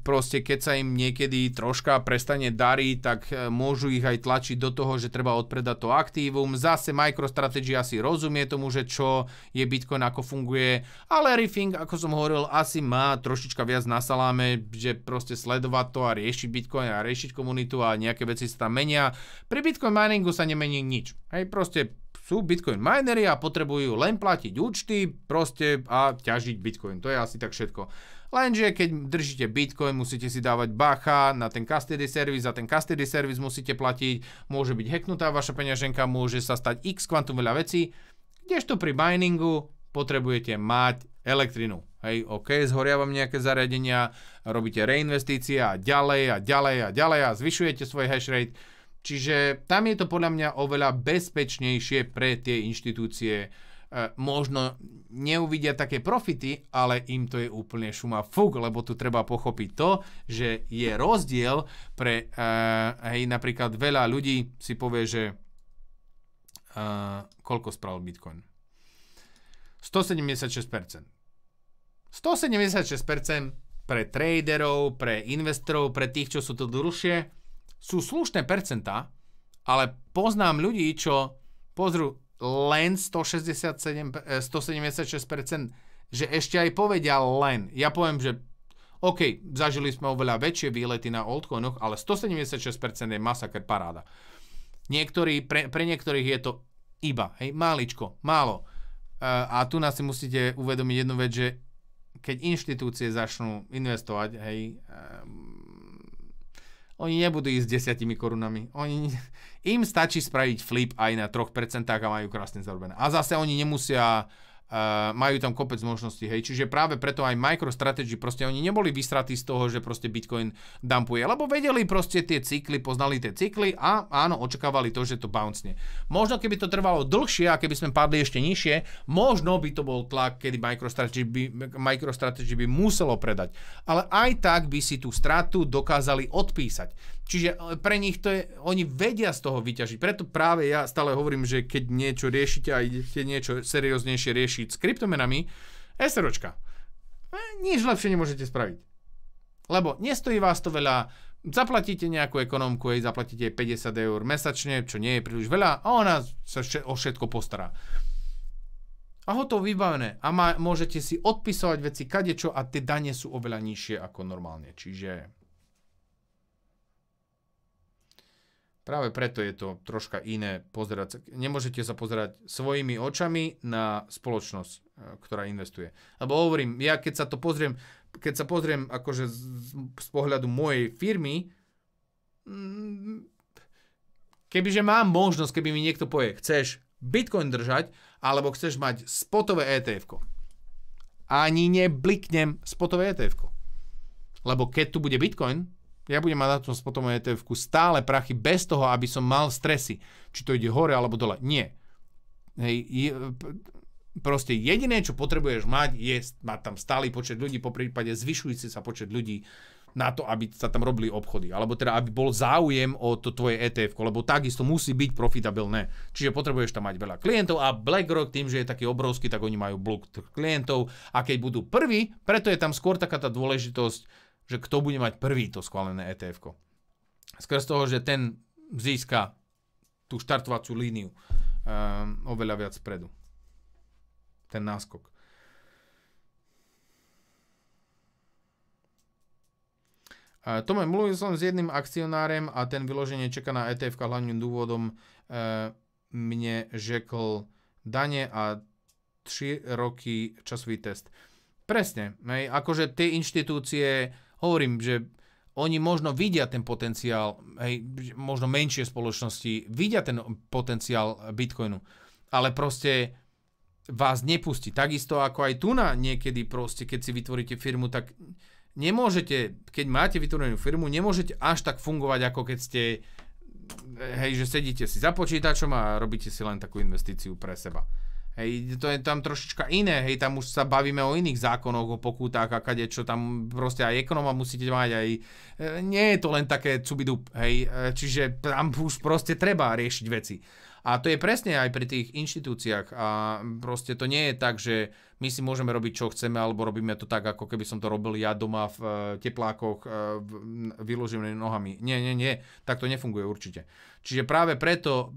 proste keď sa im niekedy troška prestane dariť, tak eh, môžu ich aj tlačiť do toho, že treba odpredať to aktívum. Zase MicroStrategy asi rozumie tomu, že čo je Bitcoin, ako funguje, ale Riffing, ako som hovoril, asi má trošička viac na saláme, že proste sledovať to a riešiť Bitcoin a riešiť komunitu a nejaké veci sa tam menia. Pri Bitcoin miningu sa nemení nič. Hej, proste sú bitcoin minery a potrebujú len platiť účty proste a ťažiť bitcoin. To je asi tak všetko. Lenže keď držíte bitcoin, musíte si dávať bacha na ten custody service, a ten custody service musíte platiť, môže byť hacknutá vaša peňaženka, môže sa stať x kvantum veľa vecí, kdežto pri miningu potrebujete mať elektrinu. Hej, OK, zhoria vám nejaké zariadenia, robíte reinvestície a ďalej a ďalej a ďalej a zvyšujete svoj hash rate Čiže tam je to podľa mňa oveľa bezpečnejšie pre tie inštitúcie. E, možno neuvidia také profity, ale im to je úplne šuma fuk, lebo tu treba pochopiť to, že je rozdiel pre, e, hej, napríklad veľa ľudí si povie, že e, koľko spravil Bitcoin? 176%. 176% pre traderov, pre investorov, pre tých, čo sú to dlhšie, sú slušné percentá, ale poznám ľudí, čo pozrú len 167, 176%, e, že ešte aj povedia len. Ja poviem, že OK, zažili sme oveľa väčšie výlety na altcoinoch, ale 176% je masaker paráda. Niektorí, pre, pre niektorých je to iba, hej, máličko, málo. E, a tu nás si musíte uvedomiť jednu vec, že keď inštitúcie začnú investovať, hej, oni nebudú ísť s desiatimi korunami. Oni, im stačí spraviť flip aj na 3% a majú krásne zarobené. A zase oni nemusia Uh, majú tam kopec možností, hej. Čiže práve preto aj MicroStrategy, proste oni neboli vysratí z toho, že proste Bitcoin dumpuje, lebo vedeli proste tie cykly, poznali tie cykly a áno, očakávali to, že to bouncne. Možno keby to trvalo dlhšie a keby sme padli ešte nižšie, možno by to bol tlak, kedy MicroStrategy by, MicroStrategy by muselo predať. Ale aj tak by si tú stratu dokázali odpísať. Čiže pre nich to je, oni vedia z toho vyťažiť. Preto práve ja stále hovorím, že keď niečo riešite a idete niečo serióznejšie riešiť s kryptomenami, SROčka. E, nič lepšie nemôžete spraviť. Lebo nestojí vás to veľa, zaplatíte nejakú ekonomku, jej zaplatíte 50 eur mesačne, čo nie je príliš veľa a ona sa o všetko postará. A hotovo vybavené. A má, môžete si odpisovať veci kadečo a tie dane sú oveľa nižšie ako normálne. Čiže Práve preto je to troška iné pozerať. Nemôžete sa pozerať svojimi očami na spoločnosť, e, ktorá investuje. Lebo hovorím, ja keď sa to pozriem, keď sa pozriem akože z, z pohľadu mojej firmy, mm, kebyže mám možnosť, keby mi niekto povie, chceš Bitcoin držať, alebo chceš mať spotové etf -ko. Ani nebliknem spotové etf -ko. Lebo keď tu bude Bitcoin, ja budem mať na tom spotovom etf stále prachy bez toho, aby som mal stresy. Či to ide hore alebo dole. Nie. Hej, je, proste jediné, čo potrebuješ mať, je mať tam stály počet ľudí, po prípade zvyšujúci sa počet ľudí na to, aby sa tam robili obchody. Alebo teda, aby bol záujem o to tvoje etf lebo takisto musí byť profitabilné. Čiže potrebuješ tam mať veľa klientov a BlackRock tým, že je taký obrovský, tak oni majú blok klientov a keď budú prví, preto je tam skôr taká tá dôležitosť, že kto bude mať prvý to schválené etf -ko. toho, že ten získa tú štartovaciu líniu um, oveľa viac vpredu. Ten náskok. Uh, Tome, mluvil som s jedným akcionárem a ten vyloženie čeká na etf hlavným dôvodom uh, mne žekl dane a 3 roky časový test. Presne, hej, akože tie inštitúcie hovorím, že oni možno vidia ten potenciál, hej, možno menšie spoločnosti vidia ten potenciál Bitcoinu, ale proste vás nepustí. Takisto ako aj tu na niekedy proste, keď si vytvoríte firmu, tak nemôžete, keď máte vytvorenú firmu, nemôžete až tak fungovať, ako keď ste hej, že sedíte si za počítačom a robíte si len takú investíciu pre seba. Hej, to je tam trošička iné, hej, tam už sa bavíme o iných zákonoch, o pokutách a kade, čo tam proste aj ekonoma musíte mať, aj e, nie je to len také cubidup, hej, e, čiže tam už proste treba riešiť veci. A to je presne aj pri tých inštitúciách a proste to nie je tak, že my si môžeme robiť, čo chceme, alebo robíme to tak, ako keby som to robil ja doma v e, teplákoch vyloženými nohami. Nie, nie, nie, tak to nefunguje určite. Čiže práve preto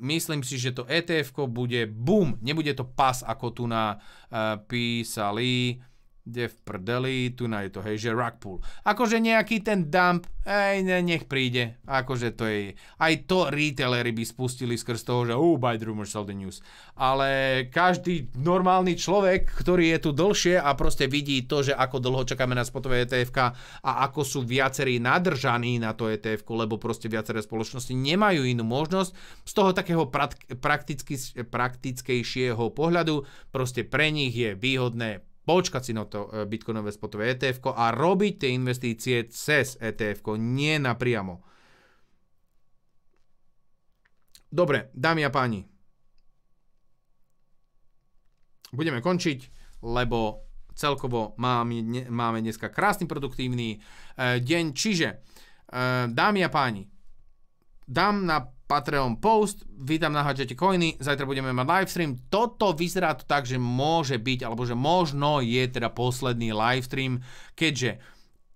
myslím si, že to etf bude boom, nebude to pas, ako tu na uh, písali kde v prdeli, tu na je to, hej, že Rockpool. Akože nejaký ten dump, ej, ne, nech príde. Akože to je, aj to retailery by spustili skrz toho, že oh, buy the rumors sell the news. Ale každý normálny človek, ktorý je tu dlhšie a proste vidí to, že ako dlho čakáme na spotové etf a ako sú viacerí nadržaní na to etf lebo proste viaceré spoločnosti nemajú inú možnosť. Z toho takého prakticky, praktickejšieho pohľadu proste pre nich je výhodné počkať si na to e, bitcoinové spotové etf a robiť tie investície cez etf nie napriamo. Dobre, dámy a páni, budeme končiť, lebo celkovo máme, máme dneska krásny produktívny e, deň. Čiže, e, dámy a páni, dám na Patreon post, vy tam naháčate koiny, zajtra budeme mať livestream. Toto vyzerá to tak, že môže byť, alebo že možno je teda posledný livestream, keďže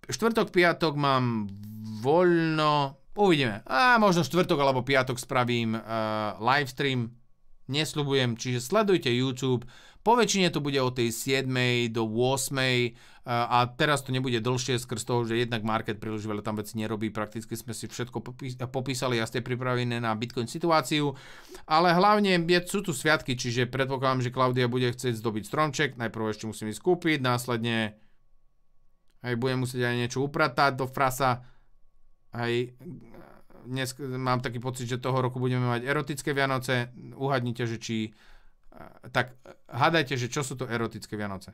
štvrtok, piatok mám voľno, uvidíme. A možno štvrtok alebo piatok spravím uh, eh, livestream, nesľubujem, čiže sledujte YouTube, po väčšine to bude od tej 7. do 8. a teraz to nebude dlhšie skrz toho, že jednak market príliš veľa tam veci nerobí, prakticky sme si všetko popísali a ste pripravené na Bitcoin situáciu, ale hlavne sú tu sviatky, čiže predpokladám, že Klaudia bude chcieť zdobiť stromček, najprv ešte musím ísť kúpiť, následne aj budem musieť aj niečo upratať do frasa, aj dnes mám taký pocit, že toho roku budeme mať erotické Vianoce, uhadnite, že či tak e, hádajte, že čo sú to erotické Vianoce.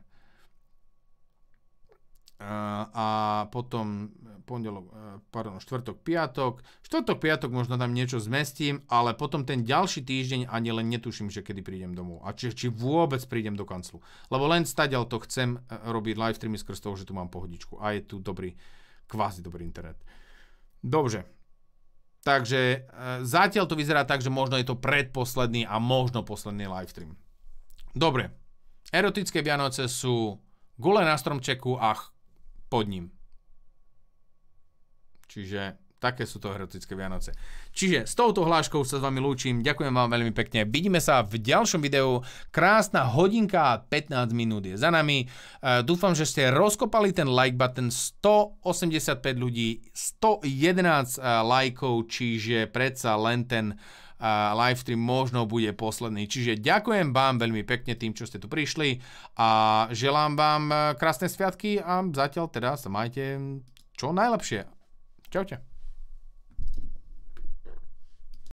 A potom pondelok, e, pardon, štvrtok, piatok. Štvrtok, piatok možno tam niečo zmestím, ale potom ten ďalší týždeň ani len netuším, že kedy prídem domov. A či, či vôbec prídem do kanclu. Lebo len staďal to chcem e, robiť live streamy skrz toho, že tu mám pohodičku. A je tu dobrý, kvázi dobrý internet. Dobre, Takže e, zatiaľ to vyzerá tak, že možno je to predposledný a možno posledný livestream. Dobre. Erotické Vianoce sú gule na stromčeku a pod ním. Čiže Také sú to erotické Vianoce. Čiže s touto hláškou sa s vami lúčim. Ďakujem vám veľmi pekne. Vidíme sa v ďalšom videu. Krásna hodinka a 15 minút je za nami. E, dúfam, že ste rozkopali ten like button. 185 ľudí, 111 e, lajkov, čiže predsa len ten e, live stream možno bude posledný. Čiže ďakujem vám veľmi pekne tým, čo ste tu prišli a želám vám krásne sviatky a zatiaľ teda sa majte čo najlepšie. Čaute.